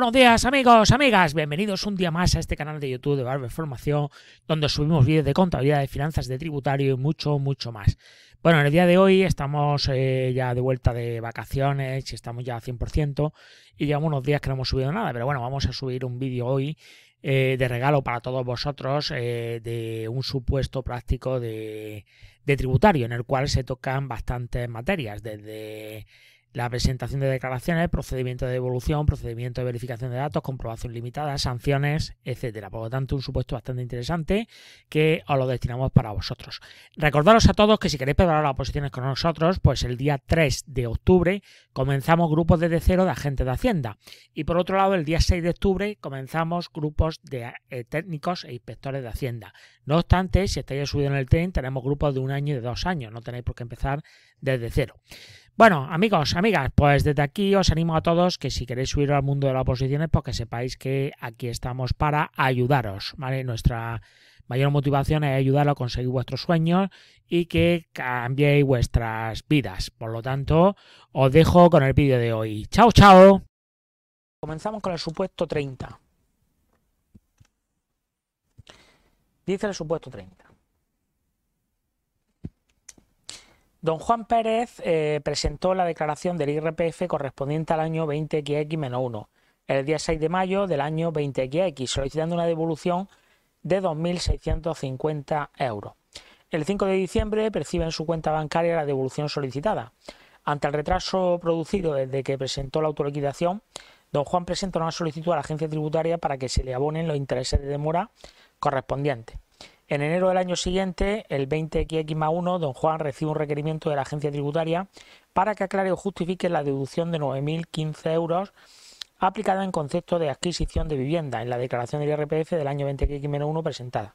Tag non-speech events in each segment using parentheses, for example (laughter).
Buenos días amigos, amigas, bienvenidos un día más a este canal de YouTube de Barber Formación, donde subimos vídeos de contabilidad, de finanzas, de tributario y mucho, mucho más. Bueno, en el día de hoy estamos eh, ya de vuelta de vacaciones y estamos ya al 100% y llevamos unos días que no hemos subido nada, pero bueno, vamos a subir un vídeo hoy eh, de regalo para todos vosotros eh, de un supuesto práctico de, de tributario en el cual se tocan bastantes materias, desde la presentación de declaraciones, procedimiento de devolución, procedimiento de verificación de datos, comprobación limitada, sanciones, etcétera. Por lo tanto, un supuesto bastante interesante que os lo destinamos para vosotros. Recordaros a todos que si queréis preparar las posiciones con nosotros, pues el día 3 de octubre comenzamos grupos desde cero de agentes de Hacienda. Y por otro lado, el día 6 de octubre comenzamos grupos de eh, técnicos e inspectores de Hacienda. No obstante, si estáis subido en el tren, tenemos grupos de un año y de dos años. No tenéis por qué empezar desde cero. Bueno, amigos, amigas, pues desde aquí os animo a todos que si queréis subir al mundo de las oposiciones, porque pues sepáis que aquí estamos para ayudaros, ¿vale? Nuestra mayor motivación es ayudaros a conseguir vuestros sueños y que cambiéis vuestras vidas. Por lo tanto, os dejo con el vídeo de hoy. ¡Chao, chao! Comenzamos con el supuesto 30. Dice el supuesto 30. Don Juan Pérez eh, presentó la declaración del IRPF correspondiente al año 20XX-1, el día 6 de mayo del año 20XX, solicitando una devolución de 2.650 euros. El 5 de diciembre percibe en su cuenta bancaria la devolución solicitada. Ante el retraso producido desde que presentó la autoliquidación, don Juan presenta una solicitud a la agencia tributaria para que se le abonen los intereses de demora correspondientes. En enero del año siguiente, el 20XX1, don Juan recibe un requerimiento de la agencia tributaria para que aclare o justifique la deducción de 9.015 euros aplicada en concepto de adquisición de vivienda en la declaración del IRPF del año 20X-1 presentada.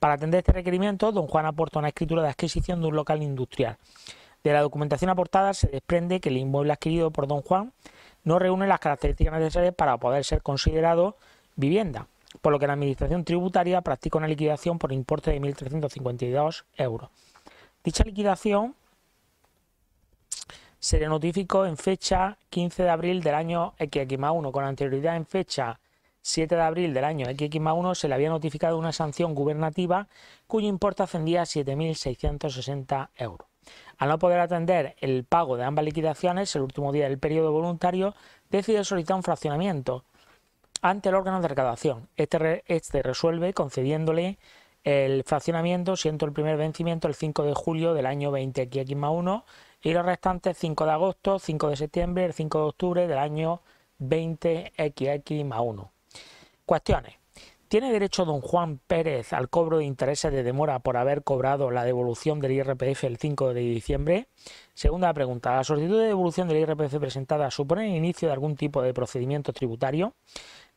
Para atender este requerimiento, don Juan aporta una escritura de adquisición de un local industrial. De la documentación aportada se desprende que el inmueble adquirido por don Juan no reúne las características necesarias para poder ser considerado vivienda por lo que la Administración Tributaria practicó una liquidación por importe de 1.352 euros. Dicha liquidación se le notificó en fecha 15 de abril del año XX1. Con anterioridad en fecha 7 de abril del año XX1 se le había notificado una sanción gubernativa cuyo importe ascendía a 7.660 euros. Al no poder atender el pago de ambas liquidaciones, el último día del periodo voluntario decide solicitar un fraccionamiento ante el órgano de recaudación. Este, este resuelve concediéndole el fraccionamiento, siendo el primer vencimiento el 5 de julio del año 20 x 1 y los restantes 5 de agosto, 5 de septiembre, el 5 de octubre del año 20XX más 1. Cuestiones. ¿Tiene derecho don Juan Pérez al cobro de intereses de demora por haber cobrado la devolución del IRPF el 5 de diciembre? Segunda pregunta. ¿La solicitud de devolución del IRPF presentada supone el inicio de algún tipo de procedimiento tributario?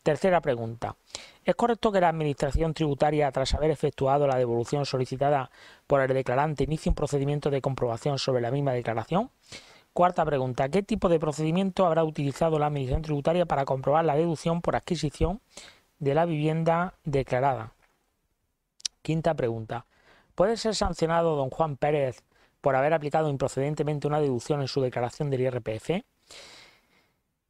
Tercera pregunta. ¿Es correcto que la Administración tributaria, tras haber efectuado la devolución solicitada por el declarante, inicie un procedimiento de comprobación sobre la misma declaración? Cuarta pregunta. ¿Qué tipo de procedimiento habrá utilizado la Administración tributaria para comprobar la deducción por adquisición de la vivienda declarada? Quinta pregunta. ¿Puede ser sancionado don Juan Pérez por haber aplicado improcedentemente una deducción en su declaración del IRPF?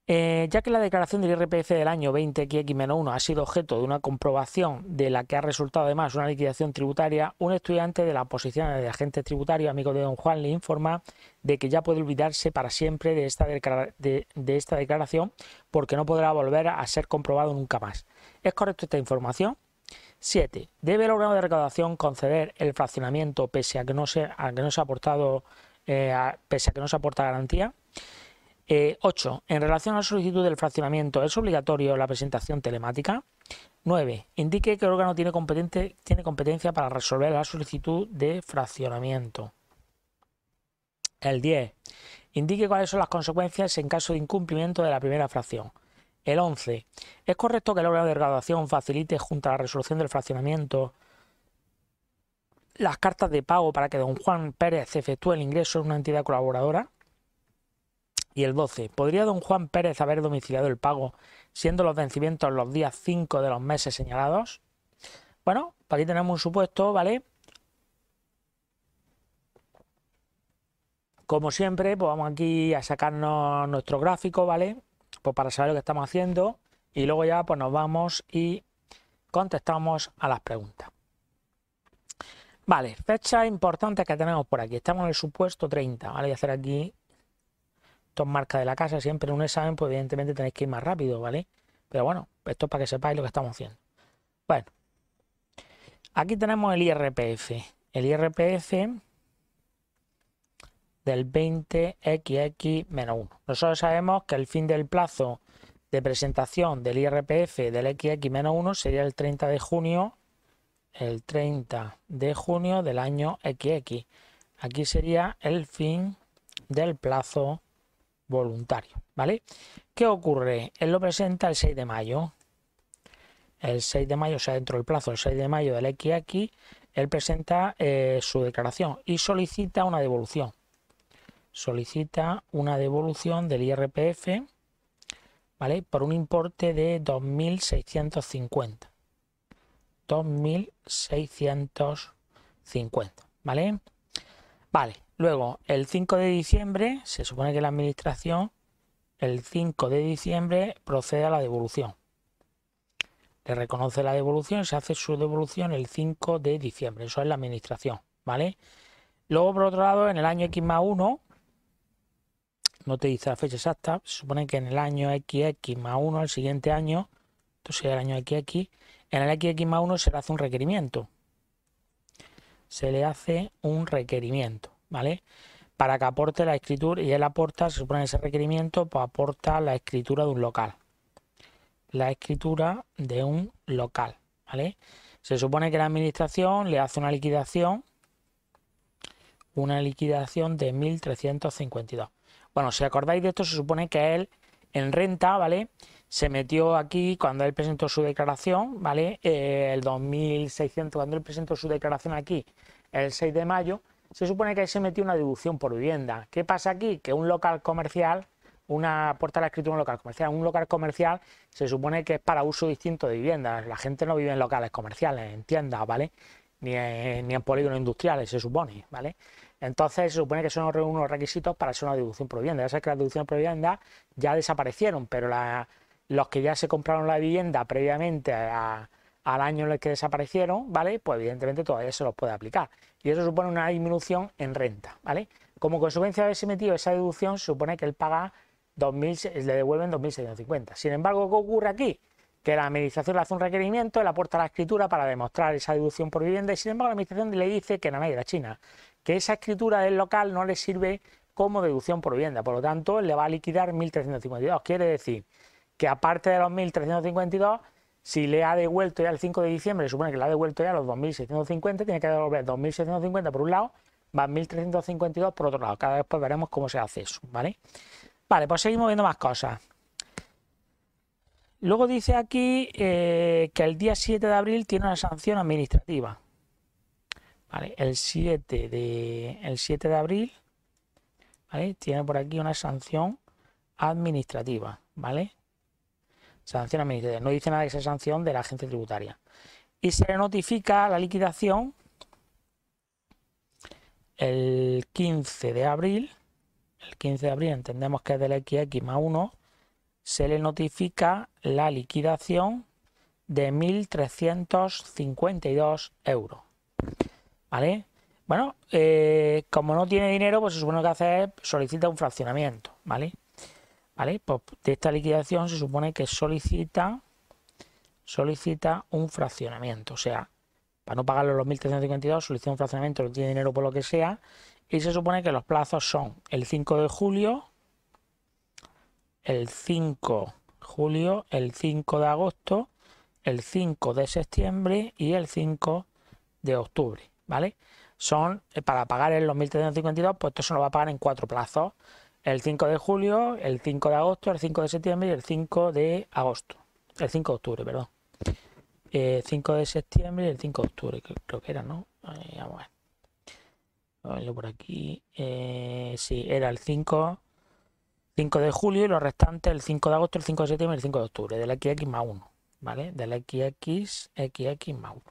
Eh, ya que la declaración del IRPF del año 20XX-1 ha sido objeto de una comprobación de la que ha resultado además una liquidación tributaria, un estudiante de la posición de agente tributario, amigo de don Juan, le informa de que ya puede olvidarse para siempre de esta, declaración porque no podrá volver a ser comprobado nunca más. ¿Es correcta esta información? 7. ¿Debe el órgano de recaudación conceder el fraccionamiento pese a que no se, ha aportado, eh, pese a que no se aporta garantía? 8. Eh, en relación a la solicitud del fraccionamiento, ¿es obligatorio la presentación telemática? 9. Indique qué órgano tiene, competente, tiene competencia para resolver la solicitud de fraccionamiento. El 10. Indique cuáles son las consecuencias en caso de incumplimiento de la primera fracción. El 11. ¿Es correcto que el órgano de graduación facilite junto a la resolución del fraccionamiento las cartas de pago para que don Juan Pérez efectúe el ingreso en una entidad colaboradora? y el 12. ¿Podría don Juan Pérez haber domiciliado el pago siendo los vencimientos los días 5 de los meses señalados? Bueno, pues aquí tenemos un supuesto, ¿vale? Como siempre, pues vamos aquí a sacarnos nuestro gráfico, ¿vale? Pues para saber lo que estamos haciendo y luego ya pues nos vamos y contestamos a las preguntas. Vale, fecha importante que tenemos por aquí. Estamos en el supuesto 30, ¿vale? Voy hacer aquí esto marca de la casa, siempre en un examen, pues evidentemente tenéis que ir más rápido, ¿vale? Pero bueno, esto es para que sepáis lo que estamos haciendo. Bueno, aquí tenemos el IRPF. El IRPF del 20XX-1. Nosotros sabemos que el fin del plazo de presentación del IRPF del XX-1 sería el 30 de junio, el 30 de junio del año XX. Aquí sería el fin del plazo voluntario, ¿vale? ¿Qué ocurre? Él lo presenta el 6 de mayo. El 6 de mayo, o sea, dentro del plazo el 6 de mayo del XX, él presenta eh, su declaración y solicita una devolución. Solicita una devolución del IRPF, ¿vale? Por un importe de 2.650. 2.650, ¿vale? Vale, Luego, el 5 de diciembre, se supone que la administración, el 5 de diciembre, procede a la devolución. Le reconoce la devolución, se hace su devolución el 5 de diciembre. Eso es la administración, ¿vale? Luego, por otro lado, en el año X más 1, no te dice la fecha exacta, se supone que en el año XX más 1, el siguiente año, entonces el año XX, en el XX más 1 se le hace un requerimiento. Se le hace un requerimiento. ¿vale? Para que aporte la escritura, y él aporta, se supone ese requerimiento, pues aporta la escritura de un local. La escritura de un local, ¿vale? Se supone que la administración le hace una liquidación, una liquidación de 1.352. Bueno, si acordáis de esto, se supone que él en renta, ¿vale? Se metió aquí cuando él presentó su declaración, ¿vale? Eh, el 2600, cuando él presentó su declaración aquí, el 6 de mayo, se supone que ahí se metió una deducción por vivienda. ¿Qué pasa aquí? Que un local comercial, una puerta de la escritura, un local comercial, un local comercial se supone que es para uso distinto de viviendas. La gente no vive en locales comerciales, en tiendas, ¿vale? Ni en, polígonos industriales, se supone, ¿vale? Entonces se supone que son unos requisitos para hacer una deducción por vivienda. Ya sabes que las deducciones por vivienda ya desaparecieron, pero los que ya se compraron la vivienda previamente a, al año en el que desaparecieron, ¿vale? Pues evidentemente todavía se los puede aplicar. Y eso supone una disminución en renta, ¿vale? Como consecuencia de haberse metido esa deducción, supone que él paga 2000, le devuelven 2.650. Sin embargo, ¿qué ocurre aquí? Que la administración le hace un requerimiento, ...le aporta la escritura para demostrar esa deducción por vivienda y sin embargo la administración le dice que en la China, que esa escritura del local no le sirve como deducción por vivienda, por lo tanto le va a liquidar 1.352. Quiere decir que aparte de los 1.352, si le ha devuelto ya el 5 de diciembre, supone que le ha devuelto ya los 2.650, tiene que devolver 2.650 por un lado, más 1.352 por otro lado. Cada vez pues veremos cómo se hace eso, ¿vale? Vale, pues seguimos viendo más cosas. Luego dice aquí eh, que el día 7 de abril tiene una sanción administrativa. Vale, el 7 de, el 7 de abril tiene por aquí una sanción administrativa. ¿vale? sanción No dice nada de sea sanción de la agencia tributaria. Y se le notifica la liquidación el 15 de abril. El 15 de abril entendemos que es del XX más 1. Se le notifica la liquidación de 1.352 euros. ¿Vale? Bueno, eh, como no tiene dinero, pues es bueno que hace solicita un fraccionamiento, ¿vale? Pues de esta liquidación se supone que solicita, solicita un fraccionamiento. O sea, para no pagarlo los 1.352, solicita un fraccionamiento, no tiene dinero por lo que sea. Y se supone que los plazos son el 5 de julio, el 5 de julio, el 5 de agosto, el 5 de septiembre y el 5 de octubre, ¿vale? Son, eh, para pagar en los 1.352, pues esto se lo va a pagar en cuatro plazos el 5 de julio, el 5 de agosto, el 5 de septiembre y el 5 de agosto. El 5 de octubre, perdón. El 5 de septiembre y el 5 de octubre, creo que era, ¿no? vamos a ver. A por aquí. sí, era el 5, 5 de julio y lo restantes el 5 de agosto, el 5 de septiembre y el 5 de octubre. Del XX más 1, ¿vale? Del XX, XX más 1.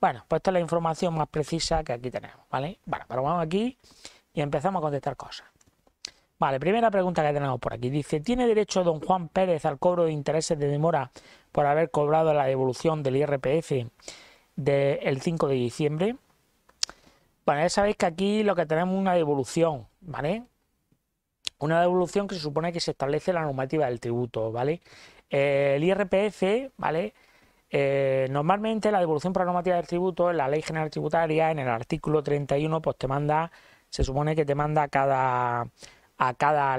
Bueno, pues esta es la información más precisa que aquí tenemos, ¿vale? Bueno, pero vamos aquí y empezamos a contestar cosas. Vale, primera pregunta que tenemos por aquí. Dice, ¿tiene derecho don Juan Pérez al cobro de intereses de demora por haber cobrado la devolución del IRPF del 5 de diciembre? Bueno, ya sabéis que aquí lo que tenemos es una devolución, ¿vale? Una devolución que se supone que se establece la normativa del tributo, ¿vale? Eh, el IRPF, ¿vale? Eh, normalmente la devolución por normativa del tributo, en la ley general tributaria, en el artículo 31, pues te manda, se supone que te manda cada a cada, a,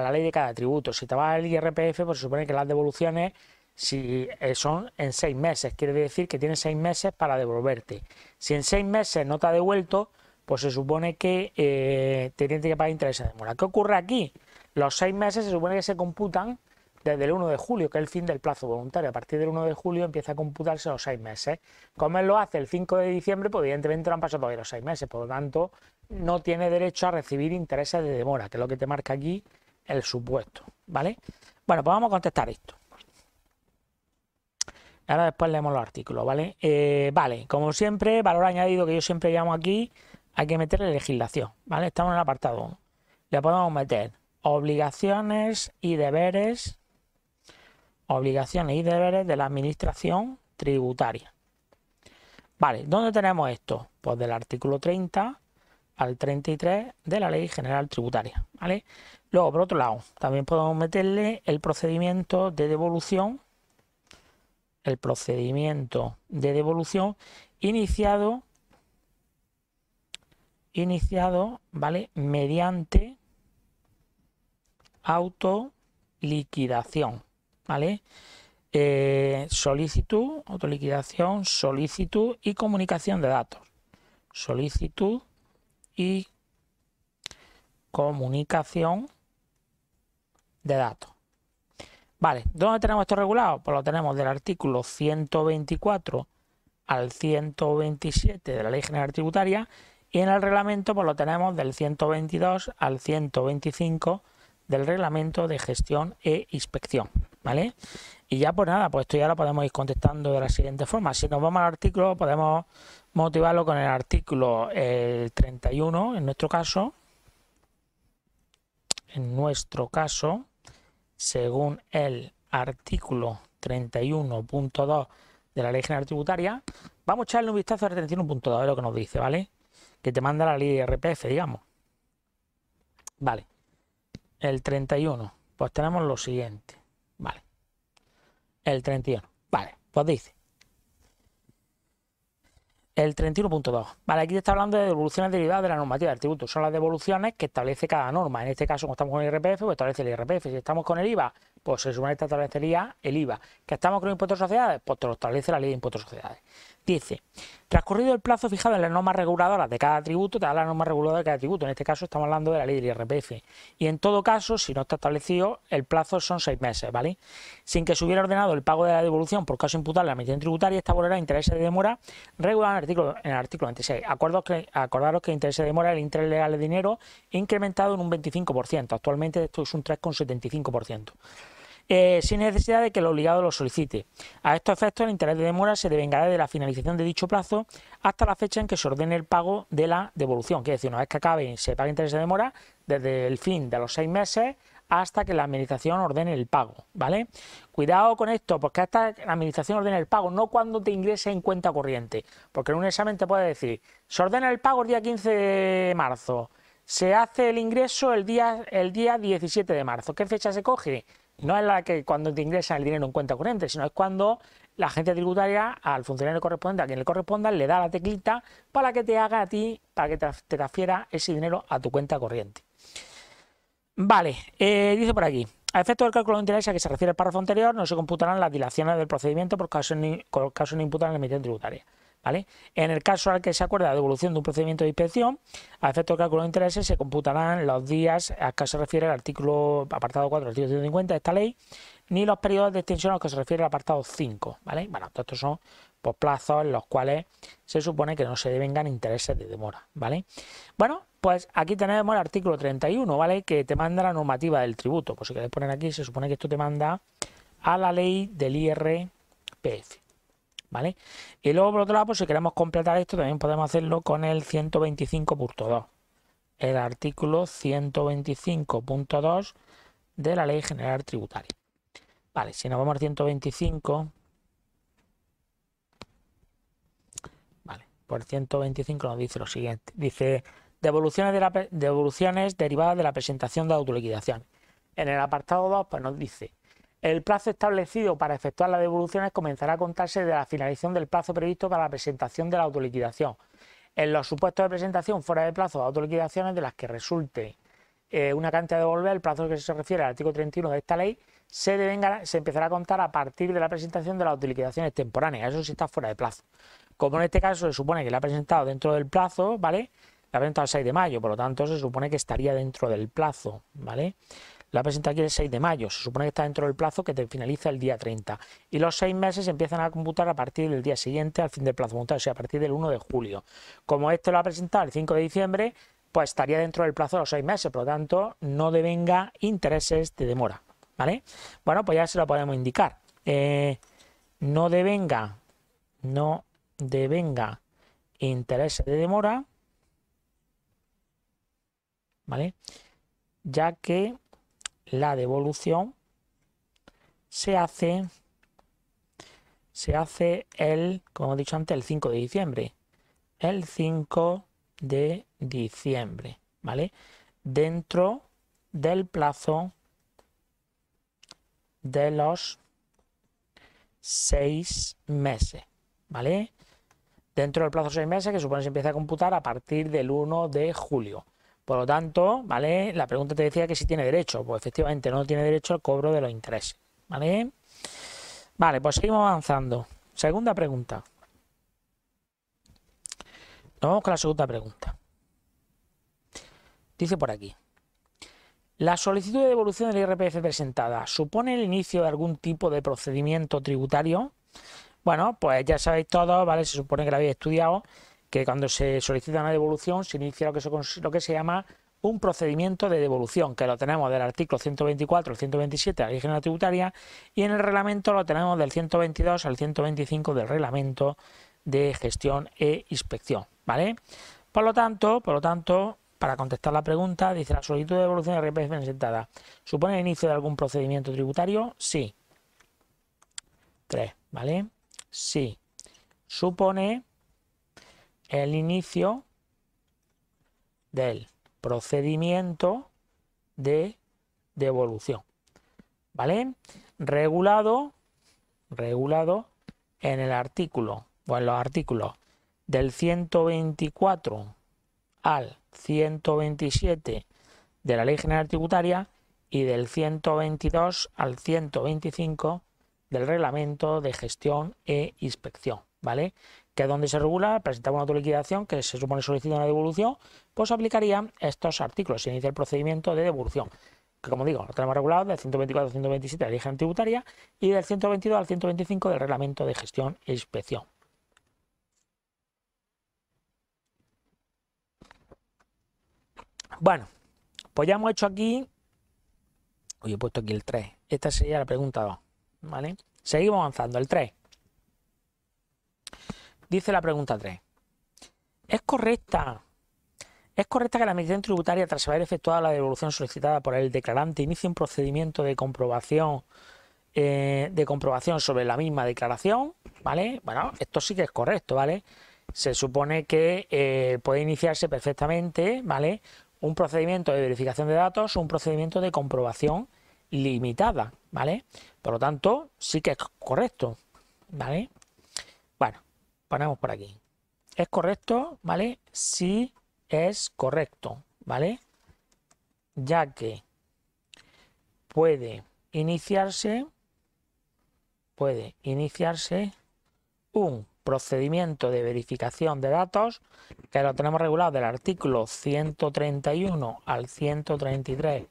la ley de cada tributo. Si te va el IRPF, pues se supone que las devoluciones si eh, son en seis meses, quiere decir que tienes seis meses para devolverte. Si en seis meses no te ha devuelto, pues se supone que eh, te tiene que pagar intereses de demora. ¿Qué ocurre aquí? Los seis meses se supone que se computan desde el 1 de julio, que es el fin del plazo voluntario. A partir del 1 de julio empieza a computarse los seis meses. Como él lo hace el 5 de diciembre, pues evidentemente no han pasado todavía los seis meses. Por lo tanto, no tiene derecho a recibir intereses de demora, que es lo que te marca aquí el supuesto, ¿vale? Bueno, pues vamos a contestar esto. Ahora después leemos los artículos, ¿vale? Eh, vale, como siempre, valor añadido que yo siempre llamo aquí, hay que meterle legislación, ¿vale? Estamos en el apartado 1. Le podemos meter obligaciones y deberes, obligaciones y deberes de la administración tributaria. Vale, ¿dónde tenemos esto? Pues del artículo 30 al 33 de la Ley General Tributaria. ¿vale? Luego, por otro lado, también podemos meterle el procedimiento de devolución, el procedimiento de devolución iniciado, iniciado, ¿vale? Mediante autoliquidación, ¿vale? Eh, solicitud, autoliquidación, solicitud y comunicación de datos. Solicitud y comunicación de datos. Vale, ¿dónde tenemos esto regulado? Pues lo tenemos del artículo 124 al 127 de la Ley General Tributaria y en el reglamento pues lo tenemos del 122 al 125 del reglamento de gestión e inspección. ¿vale? Y ya pues nada, pues esto ya lo podemos ir contestando de la siguiente forma. Si nos vamos al artículo, podemos motivarlo con el artículo 31, eh, en nuestro caso, en nuestro caso, según el artículo 31.2 de la Ley General Tributaria, vamos a echarle un vistazo al 31.2, es lo que nos dice, ¿vale? Que te manda la ley de RPF, digamos. Vale. El 31, pues tenemos lo siguiente. El 31. Vale, pues dice. El 31.2. Vale, aquí está hablando de devoluciones derivadas de la normativa del tributo. Son las devoluciones que establece cada norma. En este caso, como estamos con el IRPF, pues establece el IRPF. Si estamos con el IVA, pues se una que establecería el IVA. ¿Que estamos con el impuesto de sociedades? Pues te lo establece la ley de impuestos de sociedades. Dice, transcurrido el plazo fijado en las normas reguladoras de cada tributo, te da la norma reguladora de cada tributo. En este caso estamos hablando de la ley del IRPF. Y en todo caso, si no está establecido, el plazo son seis meses, ¿vale? Sin que se hubiera ordenado el pago de la devolución por caso imputable a la emisión tributaria, esta a intereses de demora regulado en el artículo, en el artículo 26. Acuerdos que, acordaros que el interés de demora es el interés legal de dinero incrementado en un 25%. Actualmente esto es un 3,75%. Eh, sin necesidad de que el obligado lo solicite. A estos efectos, el interés de demora se devengará de la finalización de dicho plazo hasta la fecha en que se ordene el pago de la devolución. Quiere decir, una vez que acabe se pague interés de demora, desde el fin de los seis meses hasta que la administración ordene el pago, ¿vale? Cuidado con esto, porque hasta la administración ordene el pago, no cuando te ingrese en cuenta corriente, porque en un examen te puede decir, se ordena el pago el día 15 de marzo, se hace el ingreso el día, el día 17 de marzo, ¿qué fecha se coge? no es la que cuando te ingresa el dinero en cuenta corriente, sino es cuando la agencia tributaria al funcionario correspondiente, a quien le corresponda, le da la teclita para que te haga a ti, para que te, transfiera ese dinero a tu cuenta corriente. Vale, eh, dice por aquí. A efecto del cálculo de interés a que se refiere el párrafo anterior, no se computarán las dilaciones del procedimiento por caso, no en la emisión tributaria. En el caso al que se acuerda la devolución de un procedimiento de inspección, a efectos de cálculo de intereses se computarán los días a que se refiere el artículo apartado 4 artículo 150 de esta ley, ni los periodos de extensión a los que se refiere el apartado 5, ¿vale? Bueno, estos son pues, plazos en los cuales se supone que no se devengan intereses de demora, ¿vale? Bueno, pues aquí tenemos el artículo 31, ¿vale? Que te manda la normativa del tributo. Pues si queréis poner aquí, se supone que esto te manda a la ley del IRPF. Y luego, por otro lado, pues, si queremos completar esto, también podemos hacerlo con el 125.2, el artículo 125.2 de la Ley General Tributaria. Vale, si nos vamos al 125, vale, por pues 125 nos dice lo siguiente, dice devoluciones, de devoluciones derivadas de la presentación de autoliquidación. En el apartado 2 pues nos dice el plazo establecido para efectuar las devoluciones comenzará a contarse de la finalización del plazo previsto para la presentación de la autoliquidación. En los supuestos de presentación fuera de plazo de autoliquidaciones de las que resulte eh, una cantidad de devolver, el plazo que se refiere al artículo 31 de esta ley, se, se empezará a contar a partir de la presentación de las autoliquidaciones temporáneas. Eso sí está fuera de plazo. Como en este caso se supone que la ha presentado dentro del plazo, ¿vale? La ha presentado el 6 de mayo, por lo tanto se supone que estaría dentro del plazo, ¿vale? La presenta aquí el 6 de mayo, se supone que está dentro del plazo que te finaliza el día 30. Y los seis meses empiezan a computar a partir del día siguiente al fin del plazo voluntario, o sea, a partir del 1 de julio. Como este lo ha presentado el 5 de diciembre, pues estaría dentro del plazo de los seis meses, por lo tanto, no devenga intereses de demora. ¿Vale? Bueno, pues ya se lo podemos indicar. Eh, no devenga, no devenga intereses de demora, ¿vale? Ya que la devolución se hace se hace el, como he dicho antes, el 5 de diciembre. El 5 de diciembre, ¿vale? Dentro del plazo de los seis meses, ¿vale? Dentro del plazo de seis meses, que supone se empieza a computar a partir del 1 de julio. Por lo tanto, ¿vale? La pregunta te decía que si tiene derecho. Pues efectivamente no tiene derecho al cobro de los intereses. ¿Vale? Vale, pues seguimos avanzando. Segunda pregunta. Nos vamos con la segunda pregunta. Dice por aquí. La solicitud de devolución del IRPF presentada supone el inicio de algún tipo de procedimiento tributario. Bueno, pues ya sabéis todo, ¿vale? Se supone que lo habéis estudiado que cuando se solicita una devolución se inicia lo que se, lo que se llama un procedimiento de devolución, que lo tenemos del artículo 124 al 127 de la Ley Tributaria y en el reglamento lo tenemos del 122 al 125 del reglamento de gestión e inspección, ¿vale? Por lo tanto, por lo tanto, para contestar la pregunta, dice la solicitud de devolución de RPF presentada, ¿supone el inicio de algún procedimiento tributario? Sí. 3, ¿vale? Sí. Supone el inicio del procedimiento de devolución. ¿Vale? Regulado, regulado en el artículo, o en los artículos del 124 al 127 de la Ley General Tributaria y del 122 al 125 del Reglamento de Gestión e Inspección, ¿vale? que es donde se regula, presentar una autoliquidación que se supone solicita una devolución, pues aplicarían estos artículos. Se inicia el procedimiento de devolución, que como digo, lo tenemos regulado del 124 al 127 de la origen tributaria y del 122 al 125 del reglamento de gestión e inspección. Bueno, pues ya hemos hecho aquí. Hoy he puesto aquí el 3. Esta sería la pregunta 2. ¿Vale? Seguimos avanzando. El 3. Dice la pregunta 3. ¿Es correcta, ¿Es correcta que la administración tributaria, tras haber efectuado la devolución solicitada por el declarante, inicie un procedimiento de comprobación eh, de comprobación sobre la misma declaración? ¿Vale? Bueno, esto sí que es correcto, ¿vale? Se supone que eh, puede iniciarse perfectamente, ¿vale? Un procedimiento de verificación de datos o un procedimiento de comprobación limitada, ¿vale? Por lo tanto, sí que es correcto, ¿vale? paramos por aquí. ¿Es correcto? ¿Vale? Sí es correcto, ¿vale? Ya que puede iniciarse, puede iniciarse un procedimiento de verificación de datos que lo tenemos regulado del artículo 131 al 133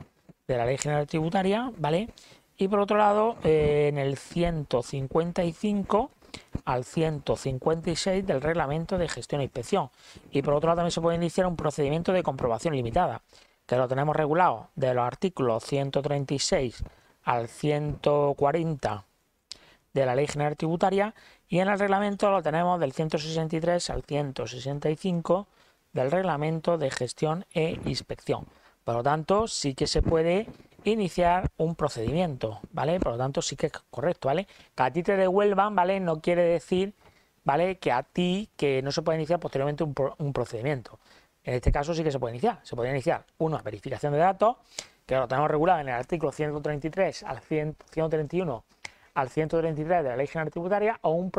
de la Ley General Tributaria, ¿vale? Y por otro lado, eh, en el 155 al 156 del Reglamento de Gestión e Inspección. Y por otro lado también se puede iniciar un procedimiento de comprobación limitada, que lo tenemos regulado de los artículos 136 al 140 de la Ley General Tributaria y en el reglamento lo tenemos del 163 al 165 del Reglamento de Gestión e Inspección. Por lo tanto, sí que se puede iniciar un procedimiento, ¿vale? Por lo tanto, sí que es correcto, ¿vale? Que a ti te devuelvan, ¿vale? No quiere decir, ¿vale? Que a ti, que no se puede iniciar posteriormente un, procedimiento. En este caso sí que se puede iniciar. Se puede iniciar una verificación de datos, que lo tenemos regulado en el artículo 133 al 131 al 133 de la Ley General Tributaria o un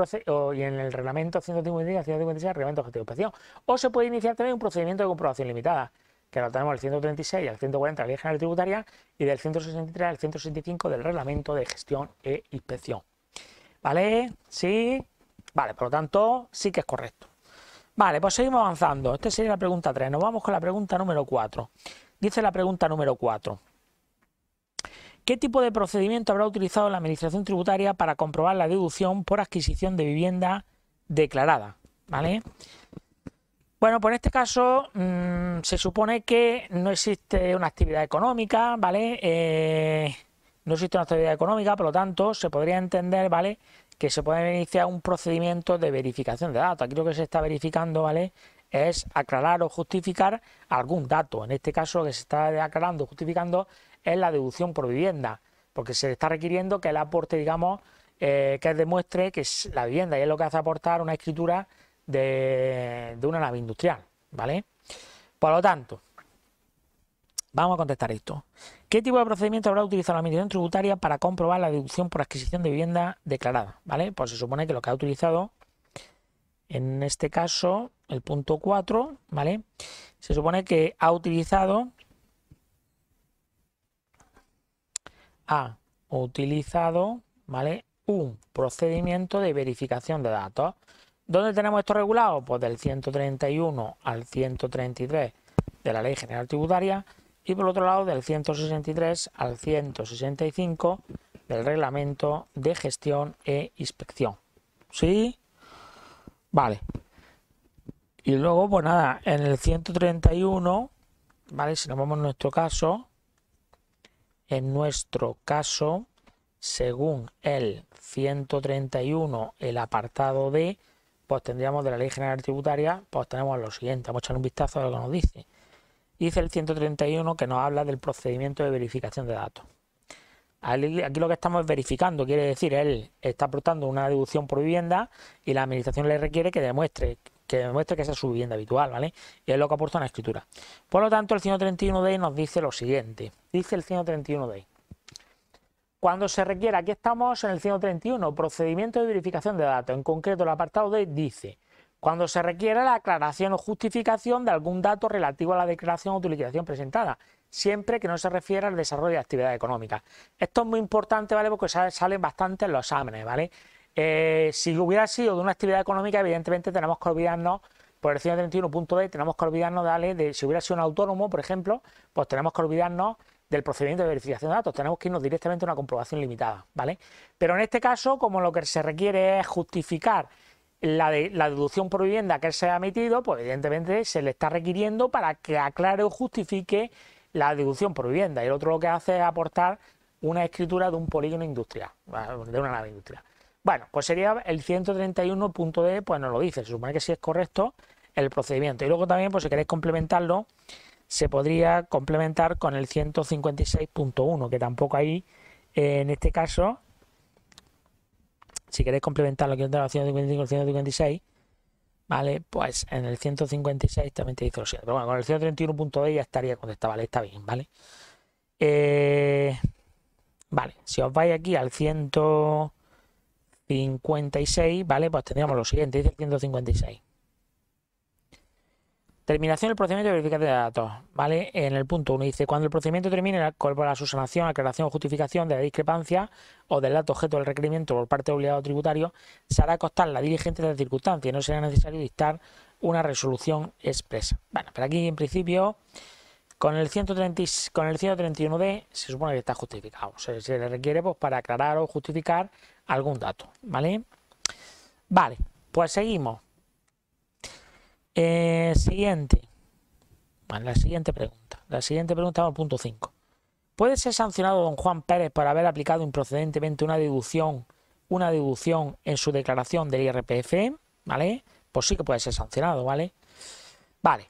y en el reglamento al 156 reglamento de de inspección. O se puede iniciar también un procedimiento de comprobación limitada, que lo tenemos el 136 al 140 de la Ley General Tributaria y del 163 al 165 del Reglamento de Gestión e Inspección. ¿Vale? Sí. Vale, por lo tanto, sí que es correcto. Vale, pues seguimos avanzando. Esta sería la pregunta 3. Nos vamos con la pregunta número 4. Dice la pregunta número 4. ¿Qué tipo de procedimiento habrá utilizado la Administración Tributaria para comprobar la deducción por adquisición de vivienda declarada? ¿Vale? Bueno, pues en este caso mm, se supone que no existe una actividad económica, ¿vale? Eh, no existe una actividad económica, por lo tanto, se podría entender, ¿vale? Que se puede iniciar un procedimiento de verificación de datos. Aquí lo que se está verificando, ¿vale? Es aclarar o justificar algún dato. En este caso, lo que se está aclarando o justificando es la deducción por vivienda, porque se le está requiriendo que el aporte, digamos, eh, que demuestre que es la vivienda y es lo que hace aportar una escritura de, una nave industrial, ¿vale? Por lo tanto, Vamos a contestar esto. ¿Qué tipo de procedimiento habrá utilizado la administración tributaria para comprobar la deducción por adquisición de vivienda declarada? ¿Vale? Pues se supone que lo que ha utilizado, en este caso, el punto 4, ¿vale? Se supone que ha utilizado. Ha utilizado, ¿vale? Un procedimiento de verificación de datos. ¿Dónde tenemos esto regulado? Pues del 131 al 133 de la Ley General Tributaria y por otro lado del 163 al 165 del Reglamento de Gestión e Inspección. ¿Sí? Vale. Y luego, pues nada, en el 131, ¿vale? Si nos vamos a nuestro caso, en nuestro caso, según el 131, el apartado de pues tendríamos de la Ley General Tributaria, pues tenemos lo siguiente, vamos a echar un vistazo a lo que nos dice. Dice el 131 que nos habla del procedimiento de verificación de datos. Aquí lo que estamos verificando, quiere decir, él está aportando una deducción por vivienda y la administración le requiere que demuestre que demuestre que esa es su vivienda habitual, ¿vale? Y es lo que aporta una escritura. Por lo tanto, el 131 ahí nos dice lo siguiente. Dice el 131 de ahí. Cuando se requiera, aquí estamos en el 131, procedimiento de verificación de datos, en concreto el apartado D dice, cuando se requiera la aclaración o justificación de algún dato relativo a la declaración o utilización presentada, siempre que no se refiera al desarrollo de actividad económica. Esto es muy importante, ¿vale? Porque salen bastante en los exámenes, ¿vale? Eh, si hubiera sido de una actividad económica, evidentemente tenemos que olvidarnos, por el 131.d, tenemos que olvidarnos, dale, De si hubiera sido un autónomo, por ejemplo, pues tenemos que olvidarnos del procedimiento de verificación de datos. Tenemos que irnos directamente a una comprobación limitada, ¿vale? Pero en este caso, como lo que se requiere es justificar la, deducción por vivienda que se ha emitido, pues evidentemente se le está requiriendo para que aclare o justifique la deducción por vivienda. Y el otro lo que hace es aportar una escritura de un polígono industrial, de una nave industrial. Bueno, pues sería el 131.d, pues nos lo dice, se supone que sí es correcto el procedimiento. Y luego también, pues si queréis complementarlo, se podría complementar con el 156.1, que tampoco hay eh, en este caso. Si queréis complementar lo que entra 155 el 156, ¿vale? Pues en el 156 también te dice lo siguiente. Pero bueno, con el 131.2 ya estaría contestado, ¿vale? Está bien, ¿vale? Eh, vale, si os vais aquí al 156, ¿vale? Pues tendríamos lo siguiente, dice 156. Terminación del procedimiento de verificación de datos. ¿vale? En el punto 1 dice, cuando el procedimiento termine, la su sanación, aclaración o justificación de la discrepancia o del dato objeto del requerimiento por parte del obligado tributario, se hará costar la diligencia de la circunstancia y no será necesario dictar una resolución expresa. Bueno, pero aquí en principio, con el, con el 131D se supone que está justificado. Se, le requiere pues, para aclarar o justificar algún dato. ¿Vale? Vale, pues seguimos. Eh, siguiente. la siguiente pregunta. La siguiente pregunta es al punto 5. ¿Puede ser sancionado don Juan Pérez por haber aplicado improcedentemente una deducción, una deducción en su declaración del IRPF? ¿Vale? Pues sí que puede ser sancionado, ¿vale? Vale.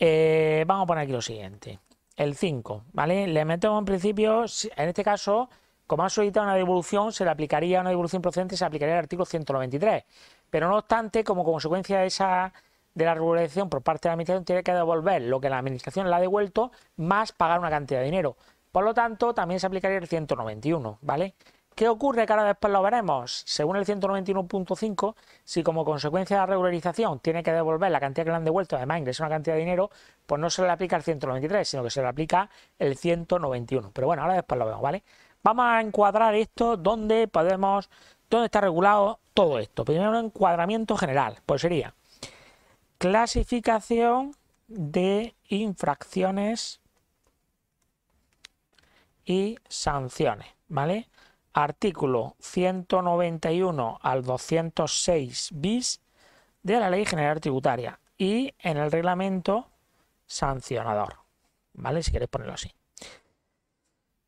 Eh, vamos a poner aquí lo siguiente. El 5, ¿vale? Le metemos en principio, en este caso, como ha solicitado una devolución, se le aplicaría una devolución procedente, se aplicaría el artículo 193. Pero no obstante, como consecuencia de esa de la regularización por parte de la administración tiene que devolver lo que la administración le ha devuelto más pagar una cantidad de dinero. Por lo tanto, también se aplicaría el 191, ¿vale? ¿Qué ocurre? Que ahora después lo veremos. Según el 191.5, si como consecuencia de la regularización tiene que devolver la cantidad que le han devuelto, además ingresa una cantidad de dinero, pues no se le aplica el 193, sino que se le aplica el 191. Pero bueno, ahora después lo vemos, ¿vale? Vamos a encuadrar esto donde podemos, dónde está regulado todo esto. Primero, encuadramiento general, pues sería clasificación de infracciones y sanciones, ¿vale? Artículo 191 al 206 bis de la Ley General Tributaria y en el reglamento sancionador, ¿vale? Si querés ponerlo así.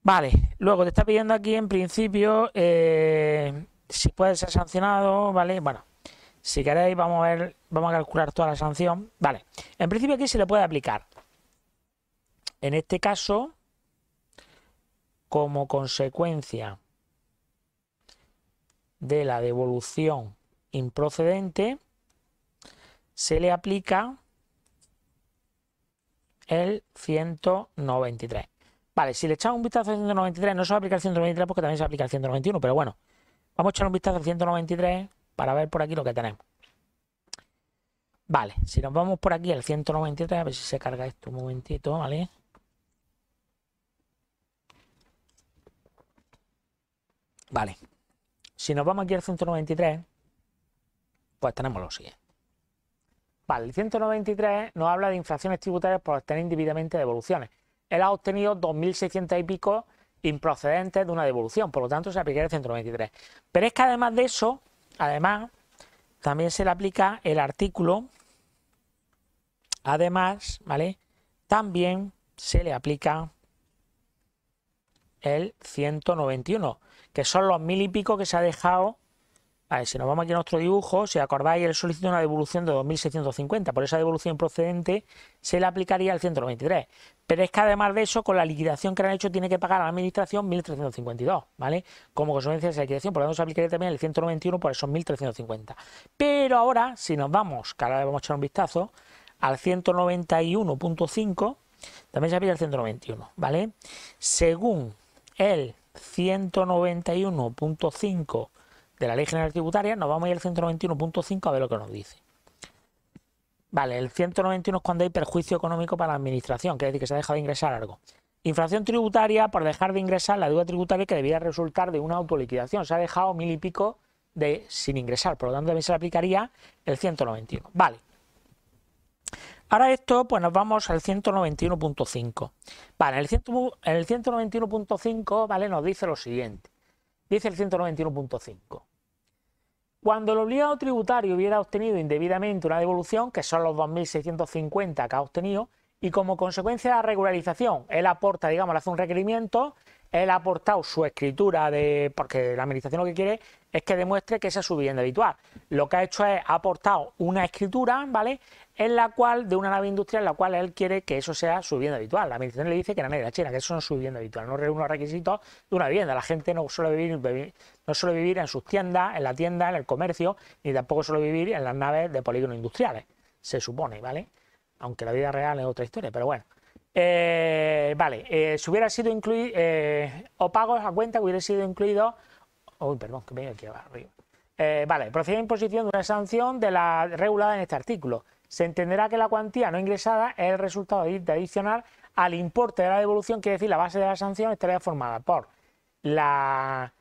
Vale, luego te está pidiendo aquí en principio eh, si puede ser sancionado, ¿vale? Bueno, si queréis, vamos a ver, vamos a calcular toda la sanción. Vale, en principio aquí se le puede aplicar. En este caso, como consecuencia de la devolución improcedente, se le aplica el 193. Vale, si le echamos un vistazo al 193, no se va a aplicar el 193 porque también se aplica el 191, pero bueno, vamos a echar un vistazo al 193 para ver por aquí lo que tenemos. Vale, si nos vamos por aquí al 193, a ver si se carga esto un momentito, ¿vale? Vale, si nos vamos aquí al 193, pues tenemos lo siguiente. Vale, el 193 nos habla de infracciones tributarias por obtener indebidamente devoluciones. Él ha obtenido 2.600 y pico improcedentes de una devolución, por lo tanto se aplica el 193. Pero es que además de eso, Además, también se le aplica el artículo. Además, ¿vale? También se le aplica el 191, que son los mil y pico que se ha dejado. ver, si nos vamos aquí a nuestro dibujo, si acordáis, él solicita una devolución de 2.650. Por esa devolución procedente se le aplicaría el 193. Pero es que además de eso, con la liquidación que han hecho, tiene que pagar a la administración 1.352, ¿vale? Como consecuencia de esa liquidación, por lo tanto se aplicaría también el 191 por esos 1.350. Pero ahora, si nos vamos, que ahora le vamos a echar un vistazo, al 191.5, también se aplica el 191, ¿vale? Según el 191.5 de la Ley General Tributaria, nos vamos a ir al 191.5 a ver lo que nos dice. Vale, el 191 es cuando hay perjuicio económico para la administración, que es decir, que se ha dejado de ingresar algo. Inflación tributaria por dejar de ingresar la deuda tributaria que debía resultar de una autoliquidación. Se ha dejado mil y pico de, sin ingresar, por lo tanto también se le aplicaría el 191. Vale. Ahora esto, pues nos vamos al 191.5. Vale, el, el 191.5, ¿vale? Nos dice lo siguiente. Dice el 191.5. Cuando el obligado tributario hubiera obtenido indebidamente una devolución, que son los 2.650 que ha obtenido, y como consecuencia de la regularización, él aporta, digamos, hace un requerimiento él ha aportado su escritura de porque la administración lo que quiere es que demuestre que esa es su vivienda habitual. Lo que ha hecho es aportar aportado una escritura, ¿vale? En la cual de una nave industrial en la cual él quiere que eso sea su vivienda habitual. La administración le dice que la nave china, que eso no es su vivienda habitual, no reúne los requisitos de una vivienda. La gente no suele vivir no suele vivir en sus tiendas, en la tienda, en el comercio, ni tampoco suele vivir en las naves de polígonos industriales, se supone, ¿vale? Aunque la vida real es otra historia, pero bueno. Eh, vale, eh, si hubiera sido incluido, eh, o pagos a cuenta que hubiera sido incluido, uy, perdón, que me he aquí arriba. Eh, vale, procede a imposición de una sanción de la regulada en este artículo. Se entenderá que la cuantía no ingresada es el resultado de, adicionar al importe de la devolución, quiere decir, la base de la sanción estaría formada por la,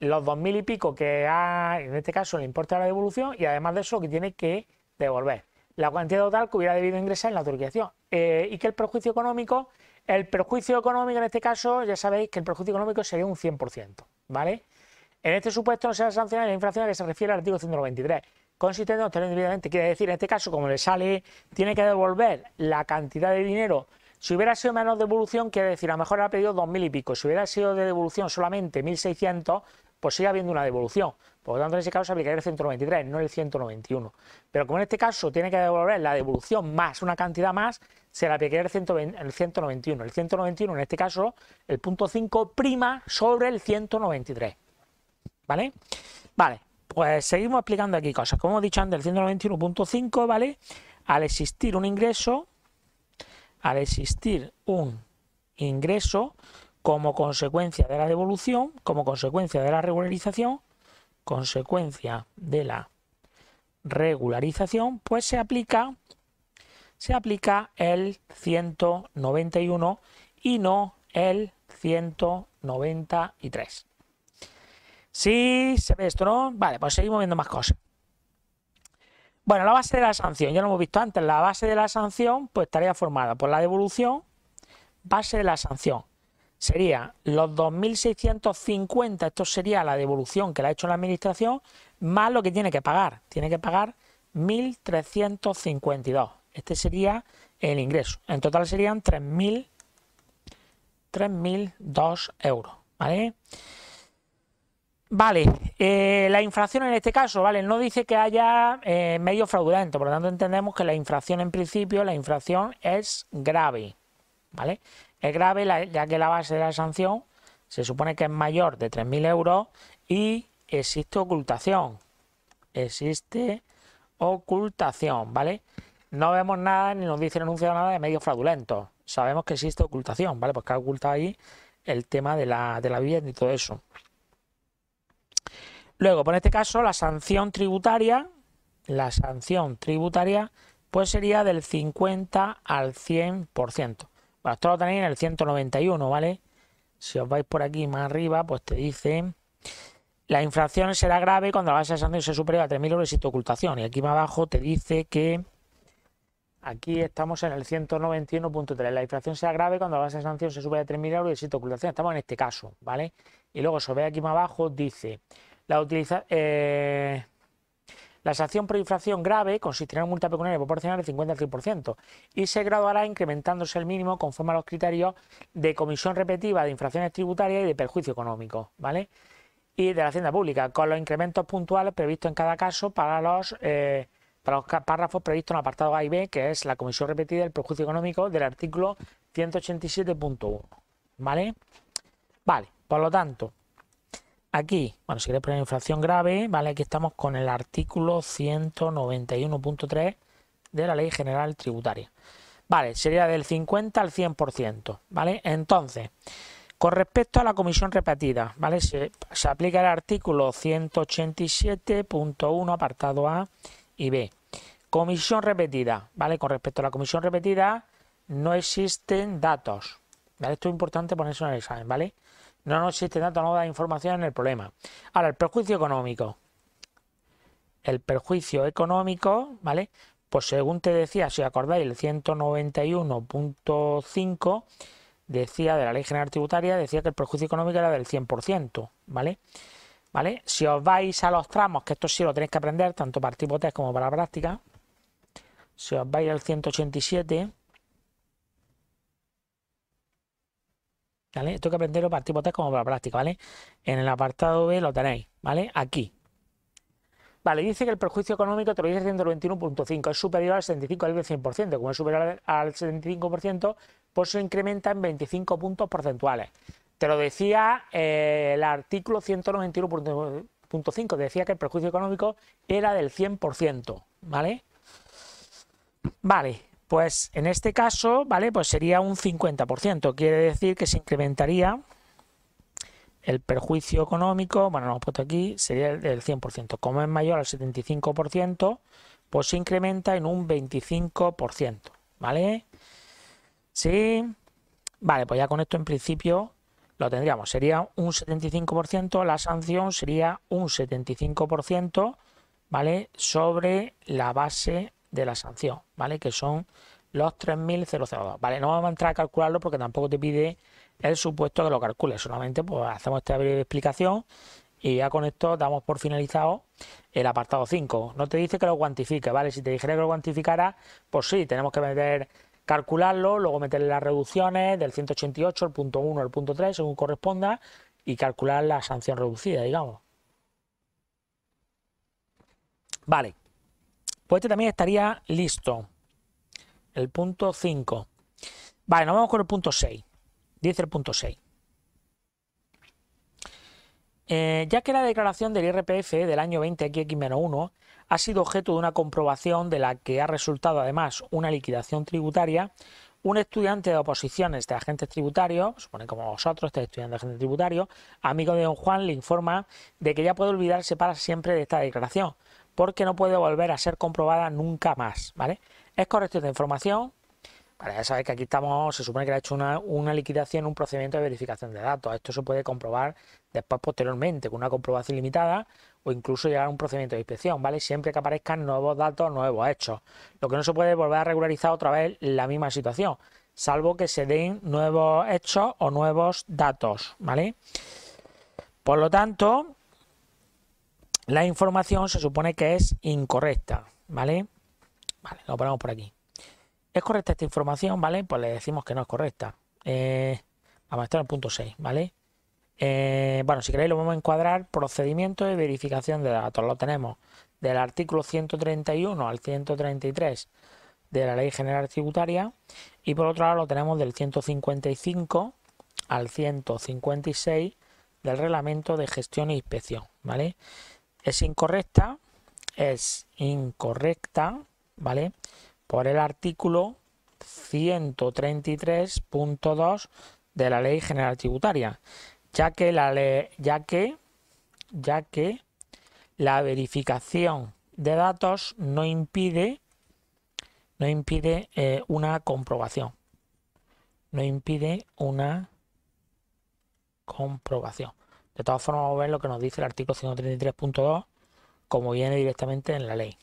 los dos mil y pico que ha, en este caso, el importe de la devolución y además de eso que tiene que devolver. La cuantía total que hubiera debido ingresar en la autorización eh, y que el perjuicio económico, el perjuicio económico en este caso, ya sabéis que el perjuicio económico sería un 100%, ¿vale? En este supuesto no a sancionar la infracción a que se refiere al artículo 193, consistente en obtener indebidamente, quiere decir, en este caso, como le sale, tiene que devolver la cantidad de dinero. Si hubiera sido menos devolución, quiere decir, a lo mejor ha pedido 2.000 y pico, si hubiera sido de devolución solamente 1.600, pues sigue habiendo una devolución. Por lo tanto, en ese caso se aplicaría el 193, no el 191. Pero como en este caso tiene que devolver la devolución más una cantidad más, se le aplicaría el, 191. El 191, en este caso, el punto 5 prima sobre el 193. ¿Vale? Vale, pues seguimos explicando aquí cosas. Como he dicho antes, el 191.5, ¿vale? Al existir un ingreso, al existir un ingreso como consecuencia de la devolución, como consecuencia de la regularización, consecuencia de la regularización, pues se aplica, se aplica el 191 y no el 193. Sí, se ve esto, ¿no? Vale, pues seguimos viendo más cosas. Bueno, la base de la sanción, ya lo hemos visto antes, la base de la sanción pues estaría formada por la devolución, base de la sanción, sería los 2.650, esto sería la devolución que le ha hecho la administración, más lo que tiene que pagar. Tiene que pagar 1.352. Este sería el ingreso. En total serían 3.002 euros. ¿Vale? Vale, eh, la infracción en este caso, ¿vale? No dice que haya eh, medio fraudulento, por lo tanto entendemos que la infracción en principio, la infracción es grave, ¿vale? es grave ya que la base de la sanción se supone que es mayor de 3.000 euros y existe ocultación. Existe ocultación, ¿vale? No vemos nada ni nos dice el nada de medio fraudulento. Sabemos que existe ocultación, ¿vale? Porque pues ha ocultado ahí el tema de la, de la vivienda y todo eso. Luego, por este caso, la sanción tributaria, la sanción tributaria, pues sería del 50 al 100%. Esto lo tenéis en el 191, ¿vale? Si os vais por aquí más arriba, pues te dice... La infracción será grave cuando la base de sanción se supere a 3.000 euros de ocultación. Y aquí más abajo te dice que... Aquí estamos en el 191.3. La infracción será grave cuando la base de sanción se supere a 3.000 euros de ocultación. Estamos en este caso, ¿vale? Y luego, os ve aquí más abajo, dice... La utiliza... Eh, la sanción por infracción grave consistirá en una multa pecuniaria proporcional del 50 al 100% y se graduará incrementándose el mínimo conforme a los criterios de comisión repetiva de infracciones tributarias y de perjuicio económico, ¿vale? Y de la hacienda pública, con los incrementos puntuales previstos en cada caso para los... Eh, para los párrafos previstos en el apartado A y B, que es la comisión repetida del perjuicio económico del artículo 187.1. ¿Vale? Vale, por lo tanto, Aquí, bueno, si quieres poner infracción grave, ¿vale? Aquí estamos con el artículo 191.3 de la Ley General Tributaria. Vale, sería del 50 al 100%, ¿vale? Entonces, con respecto a la comisión repetida, ¿vale? Se, se aplica el artículo 187.1 apartado A y B. Comisión repetida, ¿vale? Con respecto a la comisión repetida, no existen datos, ¿vale? Esto es importante ponerse en el examen, ¿vale? No, no existe tanta nueva información en el problema. Ahora, el perjuicio económico. El perjuicio económico, ¿vale? Pues según te decía, si acordáis, el 191.5 decía de la Ley General Tributaria, decía que el perjuicio económico era del 100%, ¿vale? ¿Vale? Si os vais a los tramos, que esto sí lo tenéis que aprender, tanto para tipo test como para práctica, si os vais al 187, ¿vale? Esto hay que aprenderlo para tipo test como para práctica, ¿vale? En el apartado B lo tenéis, ¿vale? Aquí. Vale, dice que el perjuicio económico, te lo dice 191.5, es superior al 75 del 100%, como es superior al 75%, por eso pues incrementa en 25 puntos porcentuales. Te lo decía eh, el artículo 191.5, decía que el perjuicio económico era del 100%, ¿vale? Vale, pues en este caso, ¿vale? Pues sería un 50%. Quiere decir que se incrementaría el perjuicio económico, bueno, lo hemos puesto aquí, sería el 100%. Como es mayor al 75%, pues se incrementa en un 25%, ¿vale? Sí. Vale, pues ya con esto en principio lo tendríamos. Sería un 75%, la sanción sería un 75%, ¿vale? Sobre la base de la sanción, ¿vale? Que son los 3.002, ¿vale? No vamos a entrar a calcularlo porque tampoco te pide el supuesto que lo calcule solamente pues hacemos esta breve explicación y ya con esto damos por finalizado el apartado 5. No te dice que lo cuantifique, ¿vale? Si te dijera que lo cuantificara, pues sí, tenemos que meter, calcularlo, luego meterle las reducciones del 188, el punto 1, el punto 3, según corresponda, y calcular la sanción reducida, digamos. Vale. Pues este también estaría listo. El punto 5. Vale, nos vamos con el punto 6. Dice el punto 6. Eh, ya que la declaración del IRPF del año 20XX-1 ha sido objeto de una comprobación de la que ha resultado además una liquidación tributaria, un estudiante de oposiciones de agentes tributarios, supone como vosotros, este estudiante de agentes tributarios, amigo de don Juan, le informa de que ya puede olvidarse para siempre de esta declaración, porque no puede volver a ser comprobada nunca más, ¿vale? Es correcta esta información. para ya sabéis que aquí estamos, se supone que ha hecho una, una, liquidación, un procedimiento de verificación de datos. Esto se puede comprobar después posteriormente con una comprobación limitada o incluso llegar a un procedimiento de inspección, ¿vale? Siempre que aparezcan nuevos datos, nuevos hechos. Lo que no se puede volver a regularizar otra vez la misma situación, salvo que se den nuevos hechos o nuevos datos, ¿vale? Por lo tanto, la información se supone que es incorrecta, ¿vale? Vale, lo ponemos por aquí. ¿Es correcta esta información? ¿Vale? Pues le decimos que no es correcta. Eh, vamos a estar en el punto 6, ¿vale? Eh, bueno, si queréis lo vamos a encuadrar procedimiento de verificación de datos. Lo tenemos del artículo 131 al 133 de la Ley General Tributaria y por otro lado lo tenemos del 155 al 156 del Reglamento de Gestión e Inspección, ¿vale? es incorrecta, es incorrecta, ¿vale? Por el artículo 133.2 de la Ley General Tributaria, ya que la ya que ya que la verificación de datos no impide no impide eh, una comprobación. No impide una comprobación. De todas formas, vamos a ver lo que nos dice el artículo 133.2, como viene directamente en la ley.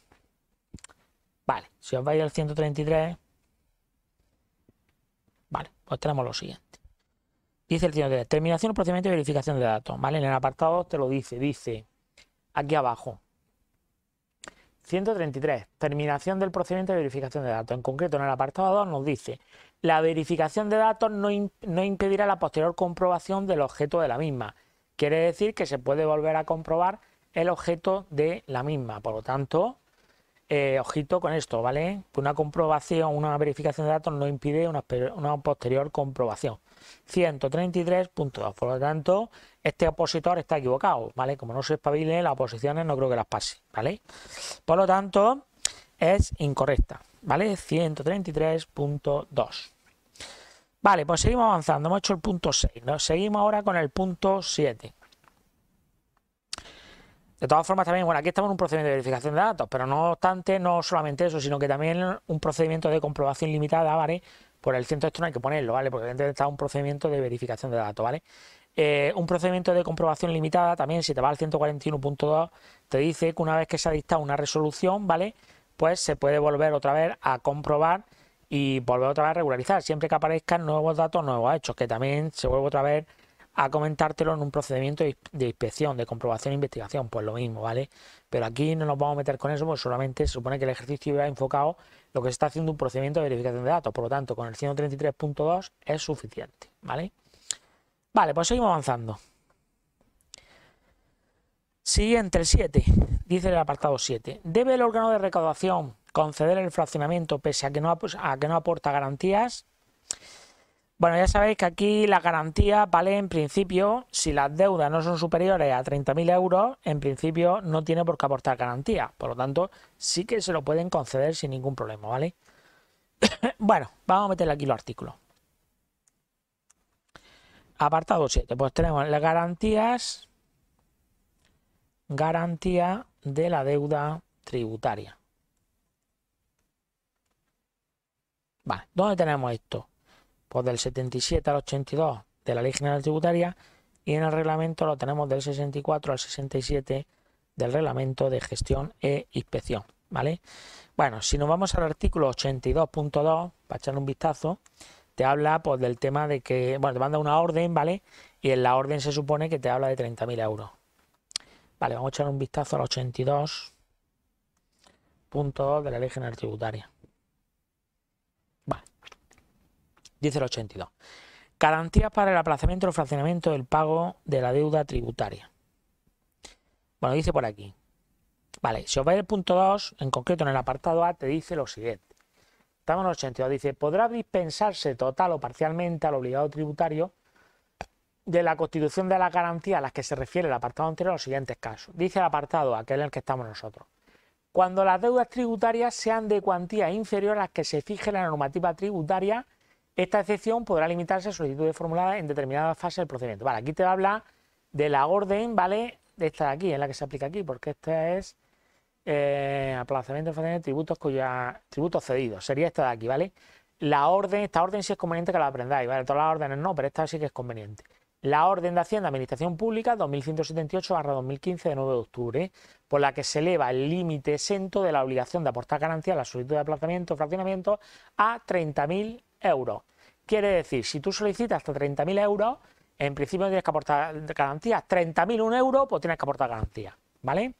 Vale, si os vais al 133, vale, pues tenemos lo siguiente. Dice el 133, terminación, procedimiento y verificación de datos. Vale, en el apartado 2 te lo dice, dice aquí abajo. 133. Terminación del procedimiento de verificación de datos. En concreto, en el apartado 2 nos dice, la verificación de datos no, no impedirá la posterior comprobación del objeto de la misma Quiere decir que se puede volver a comprobar el objeto de la misma. Por lo tanto, eh, ojito con esto, ¿vale? Una comprobación, una verificación de datos no impide una, posterior comprobación. 133.2. Por lo tanto, este opositor está equivocado, ¿vale? Como no se espabile, las oposiciones no creo que las pase, ¿vale? Por lo tanto, es incorrecta, ¿vale? 133.2. Vale, pues seguimos avanzando. Hemos hecho el punto 6. ¿no? Seguimos ahora con el punto 7. De todas formas, también, bueno, aquí estamos en un procedimiento de verificación de datos, pero no obstante, no solamente eso, sino que también un procedimiento de comprobación limitada, ¿vale? Por el centro esto no hay que ponerlo, ¿vale? Porque dentro está un procedimiento de verificación de datos, ¿vale? Eh, un procedimiento de comprobación limitada, también si te va al 141.2, te dice que una vez que se ha dictado una resolución, ¿vale? Pues se puede volver otra vez a comprobar y volver otra vez a regularizar, siempre que aparezcan nuevos datos, nuevos hechos, que también se vuelve otra vez a comentártelo en un procedimiento de inspección, de comprobación e investigación, pues lo mismo, ¿vale? Pero aquí no nos vamos a meter con eso, porque solamente se supone que el ejercicio iba enfocado lo que se está haciendo un procedimiento de verificación de datos, por lo tanto, con el 133.2 es suficiente, ¿vale? Vale, pues seguimos avanzando. Siguiente, el 7, dice el apartado 7. ¿Debe el órgano de recaudación conceder el fraccionamiento pese a que no, aporta garantías. Bueno, ya sabéis que aquí la garantía ¿vale? En principio, si las deudas no son superiores a 30.000 euros, en principio no tiene por qué aportar garantía. Por lo tanto, sí que se lo pueden conceder sin ningún problema, ¿vale? (coughs) bueno, vamos a meterle aquí los artículos. Apartado 7. Pues tenemos las garantías. Garantía de la deuda tributaria. ¿dónde tenemos esto? Pues del 77 al 82 de la Ley General Tributaria y en el reglamento lo tenemos del 64 al 67 del reglamento de gestión e inspección. ¿Vale? Bueno, si nos vamos al artículo 82.2, para echar un vistazo, te habla pues, del tema de que, bueno, te manda una orden, ¿vale? Y en la orden se supone que te habla de 30.000 euros. Vale, vamos a echar un vistazo al 82.2 de la Ley General Tributaria. dice el 82. Garantías para el aplazamiento o fraccionamiento del pago de la deuda tributaria. Bueno, dice por aquí. Vale, si os vais al punto 2, en concreto en el apartado A, te dice lo siguiente. Estamos en el 82. Dice, podrá dispensarse total o parcialmente al obligado tributario de la constitución de las garantías a las que se refiere el apartado anterior en los siguientes casos. Dice el apartado, aquel en el que estamos nosotros. Cuando las deudas tributarias sean de cuantía inferior a las que se fije la normativa tributaria esta excepción podrá limitarse a solicitudes formuladas en determinada fase del procedimiento. Vale, aquí te va a hablar de la orden, ¿vale? De esta de aquí, es la que se aplica aquí, porque esta es eh, aplazamiento de tributos cuya tributos cedidos. Sería esta de aquí, ¿vale? La orden, esta orden sí es conveniente que la aprendáis, ¿vale? Todas las órdenes no, pero esta sí que es conveniente. La orden de Hacienda Administración Pública 2178-2015 de 9 de octubre, por la que se eleva el límite exento de la obligación de aportar garantía a la solicitud de aplazamiento o fraccionamiento a 30.000 euros. Quiere decir, si tú solicitas hasta 30.000 euros, en principio tienes que aportar garantías. 30.000 un euro, pues tienes que aportar garantía ¿vale?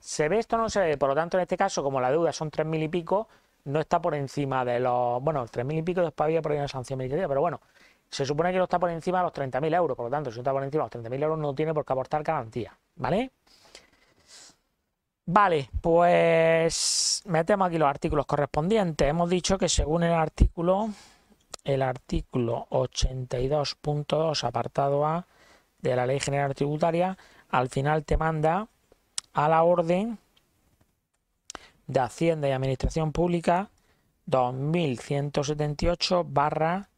¿Se ve esto no se ve? Por lo tanto, en este caso, como la deuda son 3.000 y pico, no está por encima de los... Bueno, 3.000 y pico después había por ahí una sanción militar pero bueno, se supone que no está por encima de los 30.000 euros, por lo tanto, si no está por encima de los 30.000 euros no tiene por qué aportar garantía, ¿vale? Vale, pues metemos aquí los artículos correspondientes. Hemos dicho que según el artículo, el artículo 82.2, apartado A, de la Ley General Tributaria, al final te manda a la orden de Hacienda y Administración Pública 2178 barra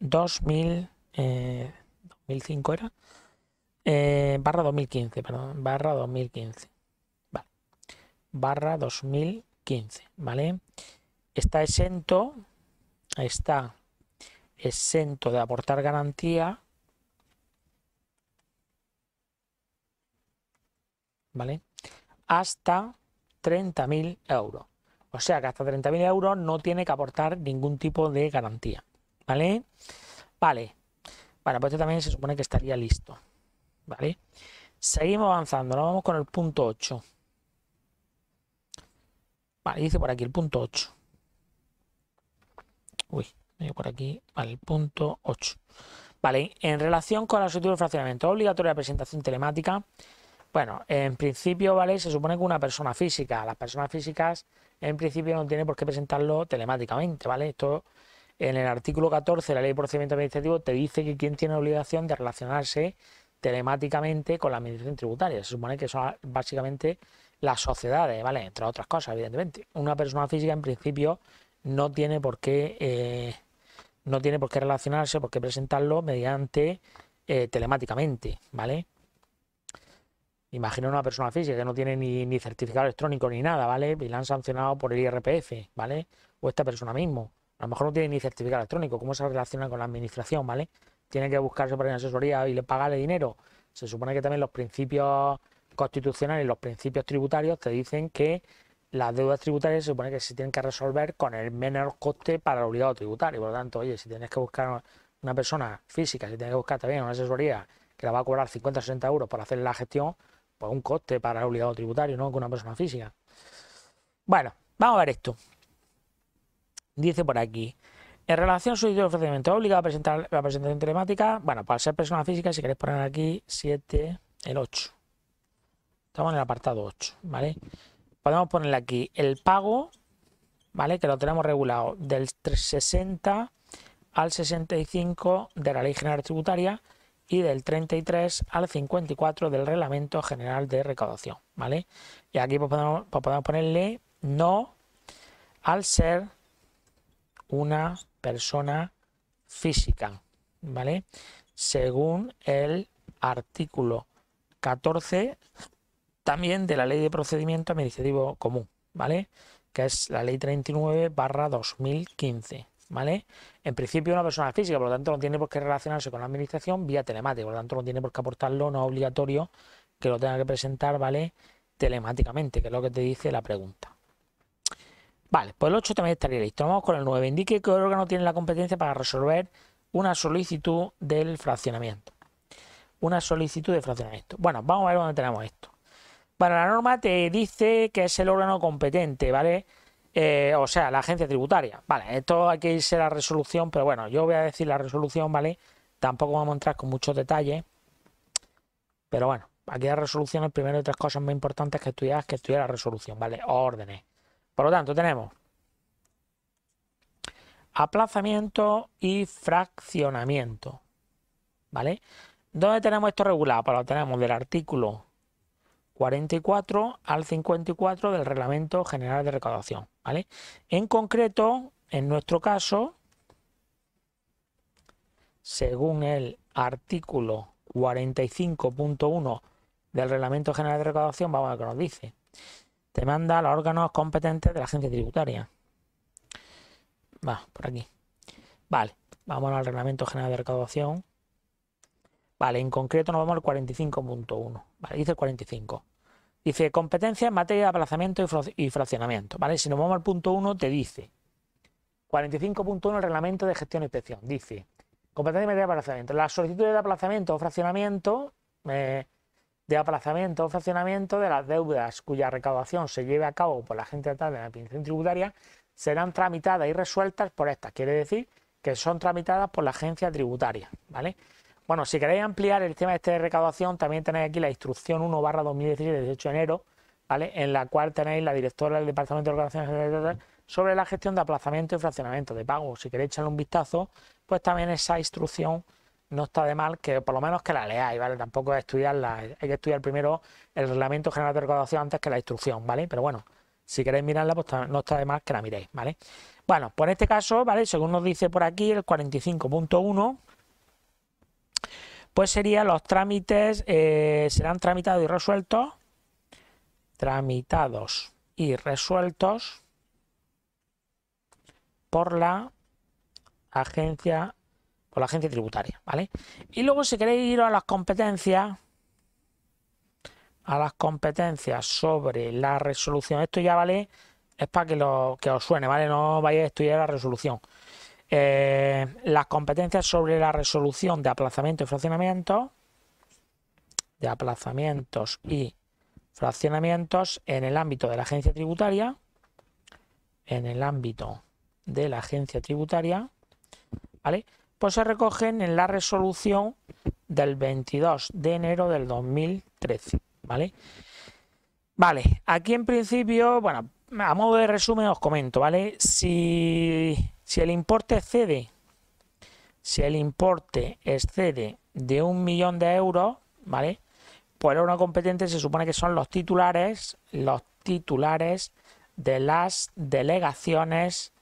2000, eh, 2005 era, eh, barra 2015, perdón, barra 2015 barra 2015, ¿vale? Está exento, está exento de aportar garantía, ¿vale? Hasta 30.000 euros. O sea que hasta 30.000 euros no tiene que aportar ningún tipo de garantía, ¿vale? Vale. Bueno, pues también se supone que estaría listo, ¿vale? Seguimos avanzando, nos vamos con el punto 8. Vale, dice por aquí el punto 8. Uy, por aquí, al punto 8. Vale, en relación con la solicitud de fraccionamiento obligatoria de presentación telemática, bueno, en principio, ¿vale? Se supone que una persona física, las personas físicas en principio no tiene por qué presentarlo telemáticamente, ¿vale? Esto en el artículo 14 de la Ley de Procedimiento Administrativo te dice que quien tiene obligación de relacionarse telemáticamente con la administración tributaria. Se supone que eso, básicamente las sociedades, ¿vale? Entre otras cosas, evidentemente. Una persona física, en principio, no tiene por qué, eh, no tiene por qué relacionarse, por qué presentarlo mediante eh, telemáticamente, ¿vale? Imagina una persona física que no tiene ni, ni, certificado electrónico ni nada, ¿vale? Y la han sancionado por el IRPF, ¿vale? O esta persona mismo. A lo mejor no tiene ni certificado electrónico. ¿Cómo se relaciona con la administración, ¿vale? Tiene que buscarse por una asesoría y le pagarle dinero. Se supone que también los principios constitucional y los principios tributarios, te dicen que las deudas tributarias se supone que se tienen que resolver con el menor coste para el obligado tributario. Por lo tanto, oye, si tienes que buscar una persona física, si tienes que buscar también una asesoría que la va a cobrar 50 o 60 euros para hacer la gestión, pues un coste para el obligado tributario, ¿no? con una persona física. Bueno, vamos a ver esto. Dice por aquí. En relación a su de ofrecimiento, obligado a presentar la presentación telemática. Bueno, para ser persona física, si queréis poner aquí 7, el 8. Estamos en el apartado 8, ¿vale? Podemos ponerle aquí el pago, ¿vale? Que lo tenemos regulado del 60 al 65 de la Ley General Tributaria y del 33 al 54 del Reglamento General de Recaudación, ¿vale? Y aquí pues, podemos, pues, podemos ponerle no al ser una persona física, ¿vale? Según el artículo 14 también de la Ley de Procedimiento Administrativo Común, ¿vale? Que es la Ley 39 barra 2015. ¿Vale? En principio una persona física, por lo tanto no tiene por qué relacionarse con la administración vía telemática, por lo tanto no tiene por qué aportarlo, no es obligatorio que lo tenga que presentar, ¿vale? Telemáticamente, que es lo que te dice la pregunta. Vale, pues el 8 también estaría listo. Vamos con el 9. Indique qué órgano tiene la competencia para resolver una solicitud del fraccionamiento. Una solicitud de fraccionamiento. Bueno, vamos a ver dónde tenemos esto. Bueno, la norma te dice que es el órgano competente, ¿vale? Eh, o sea, la agencia tributaria. Vale, esto hay que irse a la resolución, pero bueno, yo voy a decir la resolución, ¿vale? Tampoco vamos a mostrar con muchos detalles. Pero bueno, aquí la resolución, el primero de tres cosas muy importantes que estudiar, que estudiar la resolución, ¿vale? órdenes. Por lo tanto, tenemos aplazamiento y fraccionamiento, ¿vale? ¿Dónde tenemos esto regulado? Pues lo tenemos del artículo 44 al 54 del Reglamento General de Recaudación. ¿vale? En concreto, en nuestro caso, según el artículo 45.1 del Reglamento General de Recaudación, vamos a ver qué nos dice. Te manda a los órganos competentes de la agencia tributaria. Va, por aquí. Vale, vamos al Reglamento General de Recaudación. Vale, en concreto nos vamos al 45.1. Vale, dice el 45. Dice competencia en materia de aplazamiento y fraccionamiento. Vale, si nos vamos al punto 1 te dice 45.1 el reglamento de gestión e inspección. Dice competencia en materia de aplazamiento. Las solicitudes de aplazamiento o fraccionamiento eh, de aplazamiento o fraccionamiento de las deudas cuya recaudación se lleve a cabo por la agencia de tributaria serán tramitadas y resueltas por estas. Quiere decir que son tramitadas por la agencia tributaria, ¿vale? Bueno, si queréis ampliar el tema de este de recaudación, también tenéis aquí la instrucción 1 barra 2017 de 18 de enero, ¿vale? En la cual tenéis la directora del Departamento de Recaudación sobre la gestión de aplazamiento y fraccionamiento de pago. Si queréis echarle un vistazo, pues también esa instrucción no está de mal que por lo menos que la leáis, ¿vale? Tampoco es estudiarla, hay que estudiar primero el Reglamento General de Recaudación antes que la instrucción, ¿vale? Pero bueno, si queréis mirarla, pues no está de mal que la miréis, ¿vale? Bueno, pues en este caso, ¿vale? Según nos dice por aquí el 45.1, pues serían los trámites, eh, serán tramitados y resueltos, tramitados y resueltos por la agencia, por la agencia tributaria, ¿vale? Y luego si queréis ir a las competencias, a las competencias sobre la resolución, esto ya vale, es para que, lo, que os suene, ¿vale? No vayáis a estudiar la resolución. Eh, las competencias sobre la resolución de aplazamiento y fraccionamiento de aplazamientos y fraccionamientos en el ámbito de la agencia tributaria, en el ámbito de la agencia tributaria, ¿vale? Pues se recogen en la resolución del 22 de enero del 2013, ¿vale? Vale, aquí en principio, bueno, a modo de resumen os comento, ¿vale? Si si el importe excede, si el importe excede de un millón de euros, ¿vale? Pues el órgano competente se supone que son los titulares, los titulares de las delegaciones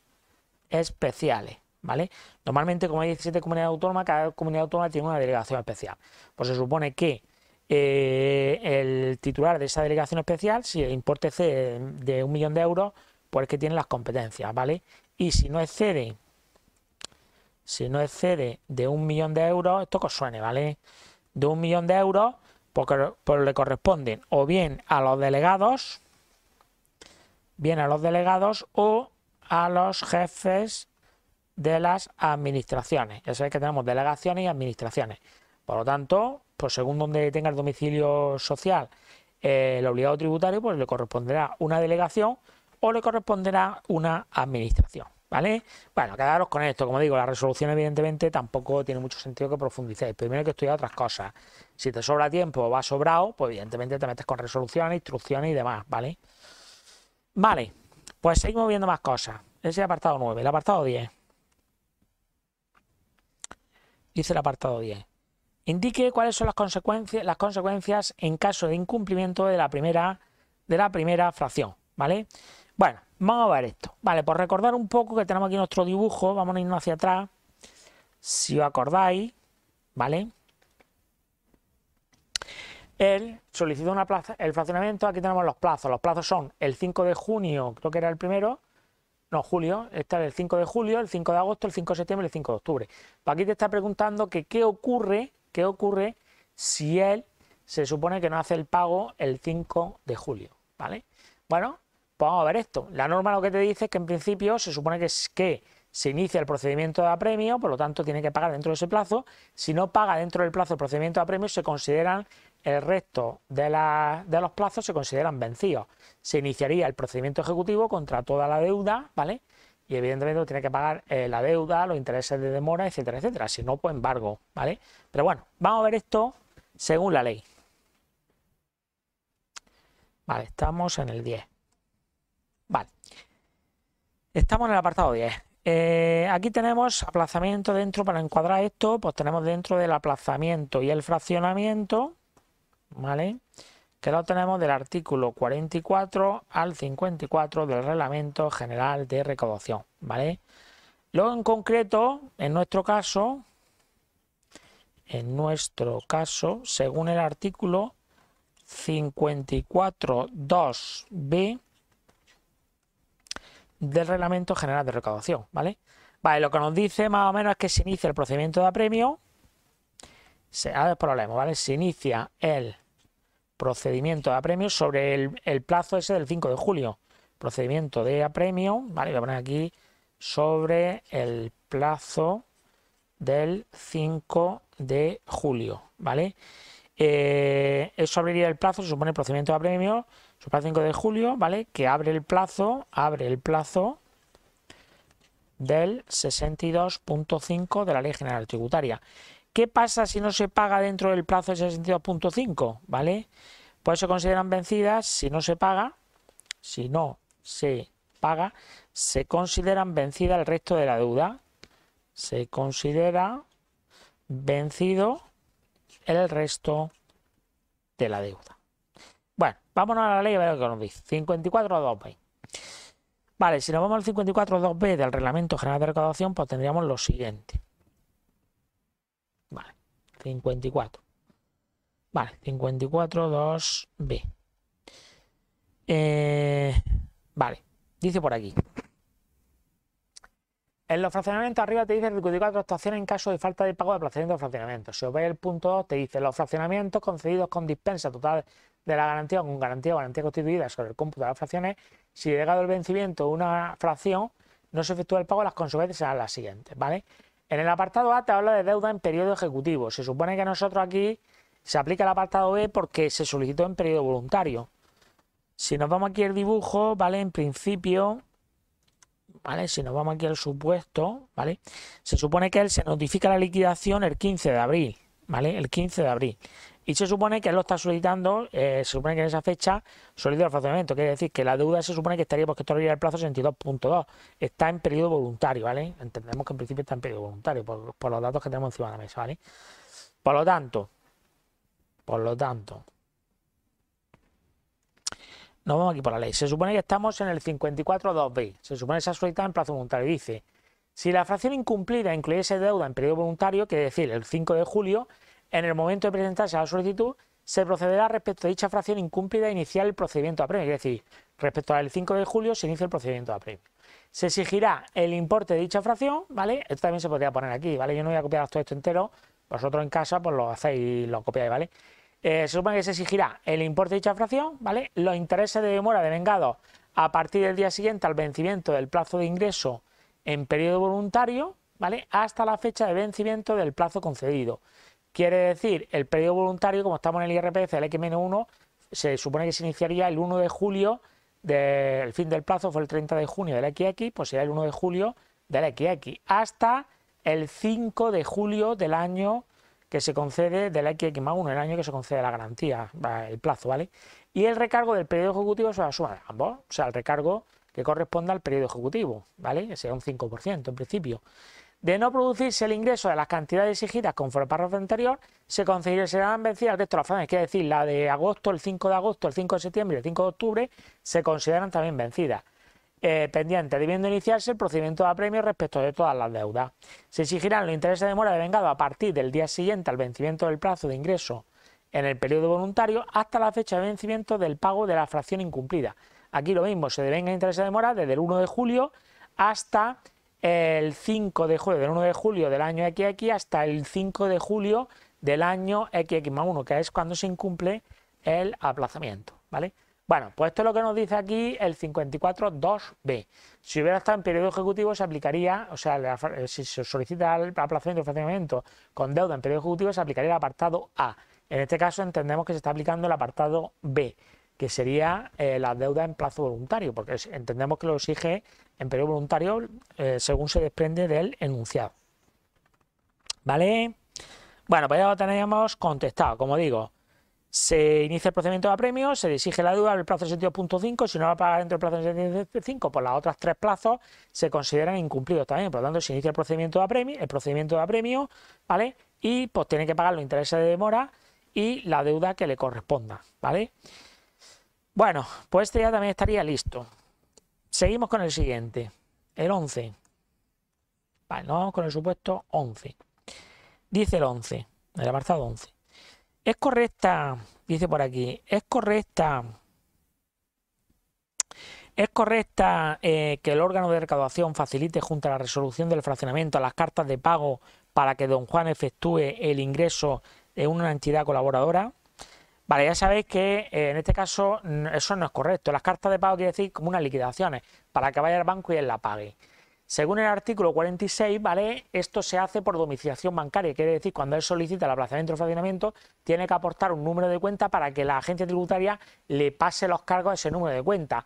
especiales, ¿vale? Normalmente, como hay 17 comunidades autónomas, cada comunidad autónoma tiene una delegación especial. Pues se supone que eh, el titular de esa delegación especial, si el importe excede de un millón de euros, pues es que tiene las competencias, ¿vale? y si no excede si no excede de un millón de euros, esto que os suene, ¿vale? De un millón de euros, porque, pues le corresponden o bien a los delegados, bien a los delegados o a los jefes de las administraciones. Ya sabéis que tenemos delegaciones y administraciones. Por lo tanto, pues según donde tenga el domicilio social eh, el obligado tributario, pues le corresponderá una delegación o le corresponderá una administración. ¿Vale? Bueno, quedaros con esto. Como digo, la resolución evidentemente tampoco tiene mucho sentido que profundicéis. Primero que estudiar otras cosas. Si te sobra tiempo o va sobrado, pues evidentemente te metes con resoluciones, instrucciones y demás, ¿vale? Vale, pues seguimos viendo más cosas. Ese es el apartado 9, el apartado 10. Dice el apartado 10. Indique cuáles son las consecuencias, las consecuencias en caso de incumplimiento de la primera, de la primera fracción, ¿vale? Bueno, vamos a ver esto. Vale, por recordar un poco que tenemos aquí nuestro dibujo, vamos a irnos hacia atrás, si os acordáis, ¿vale? Él solicitó una plaza, el fraccionamiento, aquí tenemos los plazos, los plazos son el 5 de junio, creo que era el primero, no, julio, está el 5 de julio, el 5 de agosto, el 5 de septiembre y el 5 de octubre. Pues aquí te está preguntando que qué ocurre, qué ocurre si él se supone que no hace el pago el 5 de julio, ¿vale? Bueno, pues vamos a ver esto. La norma lo que te dice es que en principio se supone que, es que se inicia el procedimiento de apremio, por lo tanto tiene que pagar dentro de ese plazo. Si no paga dentro del plazo el procedimiento de apremio, se consideran el resto de, los plazos se consideran vencidos. Se iniciaría el procedimiento ejecutivo contra toda la deuda, ¿vale? Y evidentemente tiene que pagar eh, la deuda, los intereses de demora, etcétera, etcétera. Si no, pues embargo, ¿vale? Pero bueno, vamos a ver esto según la ley. Vale, estamos en el 10. Estamos en el apartado 10. Eh, aquí tenemos aplazamiento dentro, para encuadrar esto, pues tenemos dentro del aplazamiento y el fraccionamiento, ¿vale? Que lo tenemos del artículo 44 al 54 del Reglamento General de Recaudación, ¿vale? Luego en concreto, en nuestro caso, en nuestro caso, según el artículo 54.2b, del Reglamento General de Recaudación, ¿vale? Vale, lo que nos dice más o menos es que se inicia el procedimiento de apremio. Se, ha el problema, ¿vale? Se inicia el procedimiento de apremio sobre el, plazo ese del 5 de julio. Procedimiento de apremio, ¿vale? Voy a poner aquí sobre el plazo del 5 de julio, ¿vale? Eh, eso abriría el plazo, se supone el procedimiento de apremio para 5 de julio, ¿vale? Que abre el plazo, abre el plazo del 62.5 de la Ley General Tributaria. ¿Qué pasa si no se paga dentro del plazo de 62.5? ¿Vale? Pues se consideran vencidas si no se paga, si no se paga, se consideran vencida el resto de la deuda. Se considera vencido el resto de la deuda. Vámonos a la ley de dice. 54.2b. Vale, si nos vamos al 54.2b del Reglamento General de Recaudación, pues tendríamos lo siguiente. Vale, 54. Vale, 54.2b. Eh, vale, dice por aquí. En los fraccionamientos arriba te dice 54 actuaciones en caso de falta de pago de procedimiento de fraccionamiento. Si os veis el punto 2 te dice los fraccionamientos concedidos con dispensa total de la garantía con garantía garantía constituida sobre el cómputo de las fracciones, si llegado el vencimiento de una fracción, no se efectúa el pago, las consecuencias serán las siguientes, ¿vale? En el apartado A te habla de deuda en periodo ejecutivo. Se supone que nosotros aquí se aplica el apartado B porque se solicitó en periodo voluntario. Si nos vamos aquí al dibujo, ¿vale? En principio, ¿vale? Si nos vamos aquí al supuesto, ¿vale? Se supone que él se notifica la liquidación el 15 de abril, ¿vale? El 15 de abril. Y se supone que él lo está solicitando, eh, se supone que en esa fecha solicita el fraccionamiento, quiere decir que la deuda se supone que estaría, porque todavía el plazo 62.2, está en periodo voluntario, ¿vale? Entendemos que en principio está en periodo voluntario, por, los datos que tenemos encima de la mesa, ¿vale? Por lo tanto, por lo tanto, nos vamos aquí por la ley. Se supone que estamos en el 54.2b, se supone que se ha solicitado en plazo voluntario, dice... Si la fracción incumplida incluyese deuda en periodo voluntario, que decir, el 5 de julio, en el momento de presentarse a la solicitud, se procederá respecto a dicha fracción incumplida a iniciar el procedimiento de apremio, Es decir, respecto al 5 de julio se inicia el procedimiento de apremio. Se exigirá el importe de dicha fracción, ¿vale? Esto también se podría poner aquí, ¿vale? Yo no voy a copiar todo esto entero, vosotros en casa pues lo hacéis y lo copiáis, ¿vale? Eh, se supone que se exigirá el importe de dicha fracción, ¿vale? Los intereses de demora devengados a partir del día siguiente al vencimiento del plazo de ingreso en periodo voluntario, ¿vale? Hasta la fecha de vencimiento del plazo concedido Quiere decir, el periodo voluntario, como estamos en el IRPF, el X-1, se supone que se iniciaría el 1 de julio, del fin del plazo fue el 30 de junio del XX, pues será el 1 de julio del XX, hasta el 5 de julio del año que se concede del XX más 1, el año que se concede la garantía, el plazo, ¿vale? Y el recargo del periodo ejecutivo se a suma a ambos, o sea, el recargo que corresponda al periodo ejecutivo, ¿vale? Que sea un 5% en principio. De no producirse el ingreso de las cantidades exigidas conforme al párrafo anterior, se consideran vencidas el de las fracciones, es decir, la de agosto, el 5 de agosto, el 5 de septiembre y el 5 de octubre, se consideran también vencidas. Eh, pendiente, debiendo iniciarse el procedimiento de apremio respecto de todas las deudas. Se exigirán los intereses de demora vengado a partir del día siguiente al vencimiento del plazo de ingreso en el periodo voluntario hasta la fecha de vencimiento del pago de la fracción incumplida. Aquí lo mismo, se devengan intereses de demora desde el 1 de julio hasta el 5 de julio, del 1 de julio del año XX hasta el 5 de julio del año XX más 1, que es cuando se incumple el aplazamiento, ¿vale? Bueno, pues esto es lo que nos dice aquí el 54.2b. Si hubiera estado en periodo ejecutivo, se aplicaría, o sea, eh, si se solicita el aplazamiento de fraccionamiento con deuda en periodo ejecutivo, se aplicaría el apartado A. En este caso entendemos que se está aplicando el apartado B, que sería eh, la deuda en plazo voluntario, porque entendemos que lo exige en periodo voluntario eh, según se desprende del enunciado. ¿Vale? Bueno, pues ya lo tenemos contestado. Como digo, se inicia el procedimiento de apremio, se exige la deuda en el plazo de si no va a pagar dentro del plazo de 75, pues las otras tres plazos se consideran incumplidos también. Por lo tanto, se inicia el procedimiento de apremio, el procedimiento de apremio, ¿vale? Y pues tiene que pagar los intereses de demora y la deuda que le corresponda, ¿vale? Bueno, pues este ya también estaría listo. Seguimos con el siguiente, el 11. vamos con el supuesto 11. Dice el 11, el apartado 11. Es correcta, dice por aquí, es correcta, es correcta eh, que el órgano de recaudación facilite junto a la resolución del fraccionamiento a las cartas de pago para que don Juan efectúe el ingreso de una entidad colaboradora. Vale, ya sabéis que eh, en este caso eso no es correcto. Las cartas de pago quiere decir como unas liquidaciones, para que vaya al banco y él la pague. Según el artículo 46, ¿vale? Esto se hace por domiciliación bancaria, quiere decir cuando él solicita el aplazamiento o fraccionamiento, tiene que aportar un número de cuenta para que la agencia tributaria le pase los cargos a ese número de cuenta.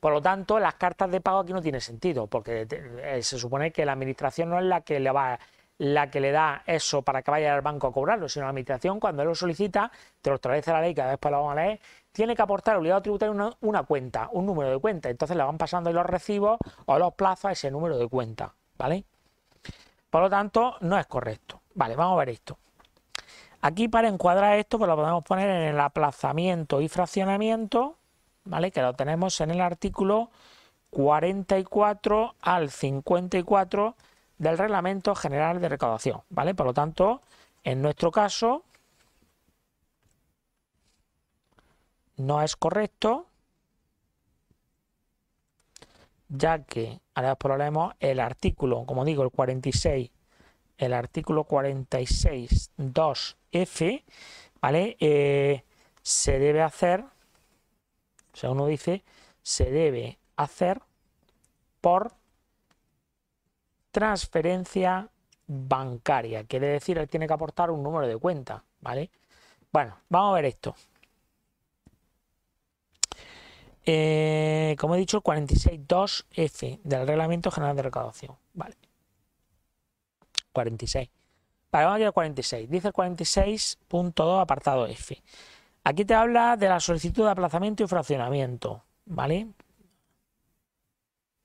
Por lo tanto, las cartas de pago aquí no tiene sentido, porque eh, se supone que la administración no es la que le va la que le da eso para que vaya al banco a cobrarlo, sino la administración cuando lo solicita, te lo establece la ley, cada después pues lo vamos a leer, tiene que aportar obligado tributario una, cuenta, un número de cuenta. Entonces le van pasando los recibos o los plazos a ese número de cuenta, ¿vale? Por lo tanto, no es correcto. Vale, vamos a ver esto. Aquí para encuadrar esto, pues lo podemos poner en el aplazamiento y fraccionamiento, ¿vale? Que lo tenemos en el artículo 44 al 54 del Reglamento General de Recaudación, ¿vale? Por lo tanto, en nuestro caso, no es correcto, ya que, ahora después lo el artículo, como digo, el 46, el artículo 46, 2F, ¿vale? Eh, se debe hacer, o sea, uno dice, se debe hacer por transferencia bancaria. Quiere decir, él tiene que aportar un número de cuenta, ¿vale? Bueno, vamos a ver esto. Eh, como he dicho, 46.2F del Reglamento General de Recaudación. Vale. 46. para vamos a 46. Dice 46.2 apartado F. Aquí te habla de la solicitud de aplazamiento y fraccionamiento. ¿Vale?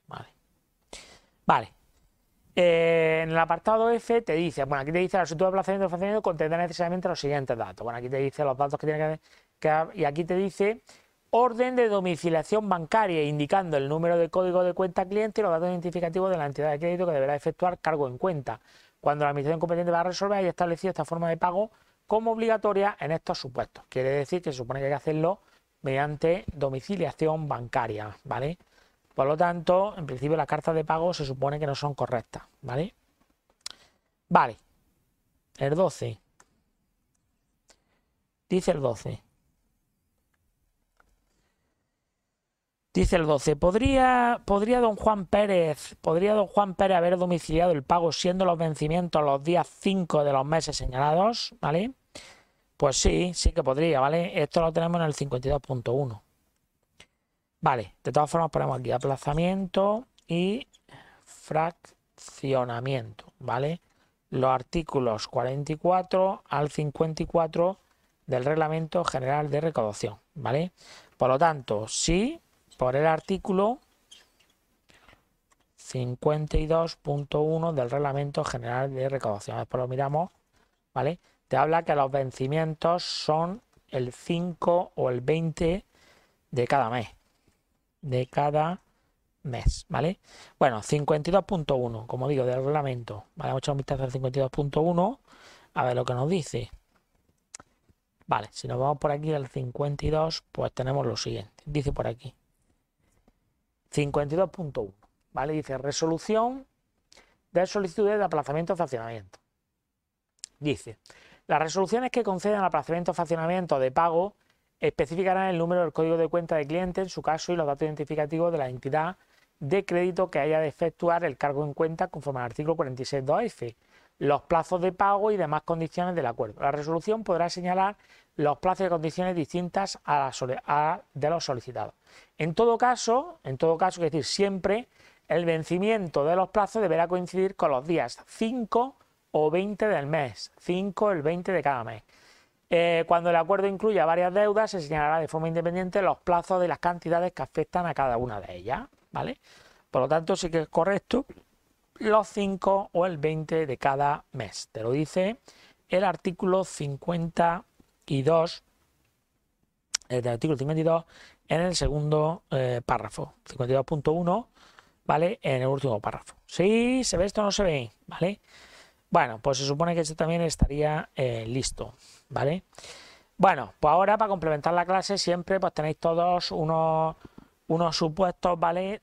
Vale. Vale. Eh, en el apartado F te dice, bueno, aquí te dice la solicitud de aplazamiento de contendrá necesariamente los siguientes datos. Bueno, aquí te dice los datos que tiene que haber, y aquí te dice orden de domiciliación bancaria, indicando el número de código de cuenta cliente y los datos identificativos de la entidad de crédito que deberá efectuar cargo en cuenta, cuando la administración competente va a resolver y establecido esta forma de pago como obligatoria en estos supuestos. Quiere decir que se supone que hay que hacerlo mediante domiciliación bancaria, ¿vale? Por lo tanto, en principio las cartas de pago se supone que no son correctas, ¿vale? Vale. El 12. Dice el 12. Dice el 12, ¿podría, ¿podría don Juan Pérez, podría don Juan Pérez haber domiciliado el pago siendo los vencimientos los días 5 de los meses señalados? ¿Vale? Pues sí, sí que podría, ¿vale? Esto lo tenemos en el 52.1. Vale, de todas formas ponemos aquí aplazamiento y fraccionamiento, ¿vale? Los artículos 44 al 54 del Reglamento General de Recaudación, ¿vale? Por lo tanto, si por el artículo 52.1 del Reglamento General de Recaudación, después lo miramos, ¿vale? Te habla que los vencimientos son el 5 o el 20 de cada mes, de cada mes, ¿vale? Bueno, 52.1, como digo, del reglamento. Vale, vamos a echar un vistazo al 52.1, a ver lo que nos dice. Vale, si nos vamos por aquí al 52, pues tenemos lo siguiente. Dice por aquí. 52.1, ¿vale? Dice resolución de solicitudes de aplazamiento o faccionamiento." Dice, las resoluciones que conceden aplazamiento o de pago Especificarán el número del código de cuenta del cliente, en su caso, y los datos identificativos de la entidad de crédito que haya de efectuar el cargo en cuenta conforme al artículo 46.2f, e e, los plazos de pago y demás condiciones del acuerdo. La resolución podrá señalar los plazos y condiciones distintas a, la de los solicitados. En todo caso, en todo caso, es decir, siempre el vencimiento de los plazos deberá coincidir con los días 5 o 20 del mes, 5 el 20 de cada mes. Eh, cuando el acuerdo incluya varias deudas, se señalará de forma independiente los plazos de las cantidades que afectan a cada una de ellas, ¿vale? Por lo tanto, sí que es correcto los 5 o el 20 de cada mes. Te lo dice el artículo 52, eh, el artículo 52 en el segundo eh, párrafo, 52.1, ¿vale? En el último párrafo. Sí, se ve esto o no se ve, ¿vale? Bueno, pues se supone que esto también estaría listo. ¿vale? Bueno, pues ahora para complementar la clase siempre pues tenéis todos unos, unos supuestos, ¿vale?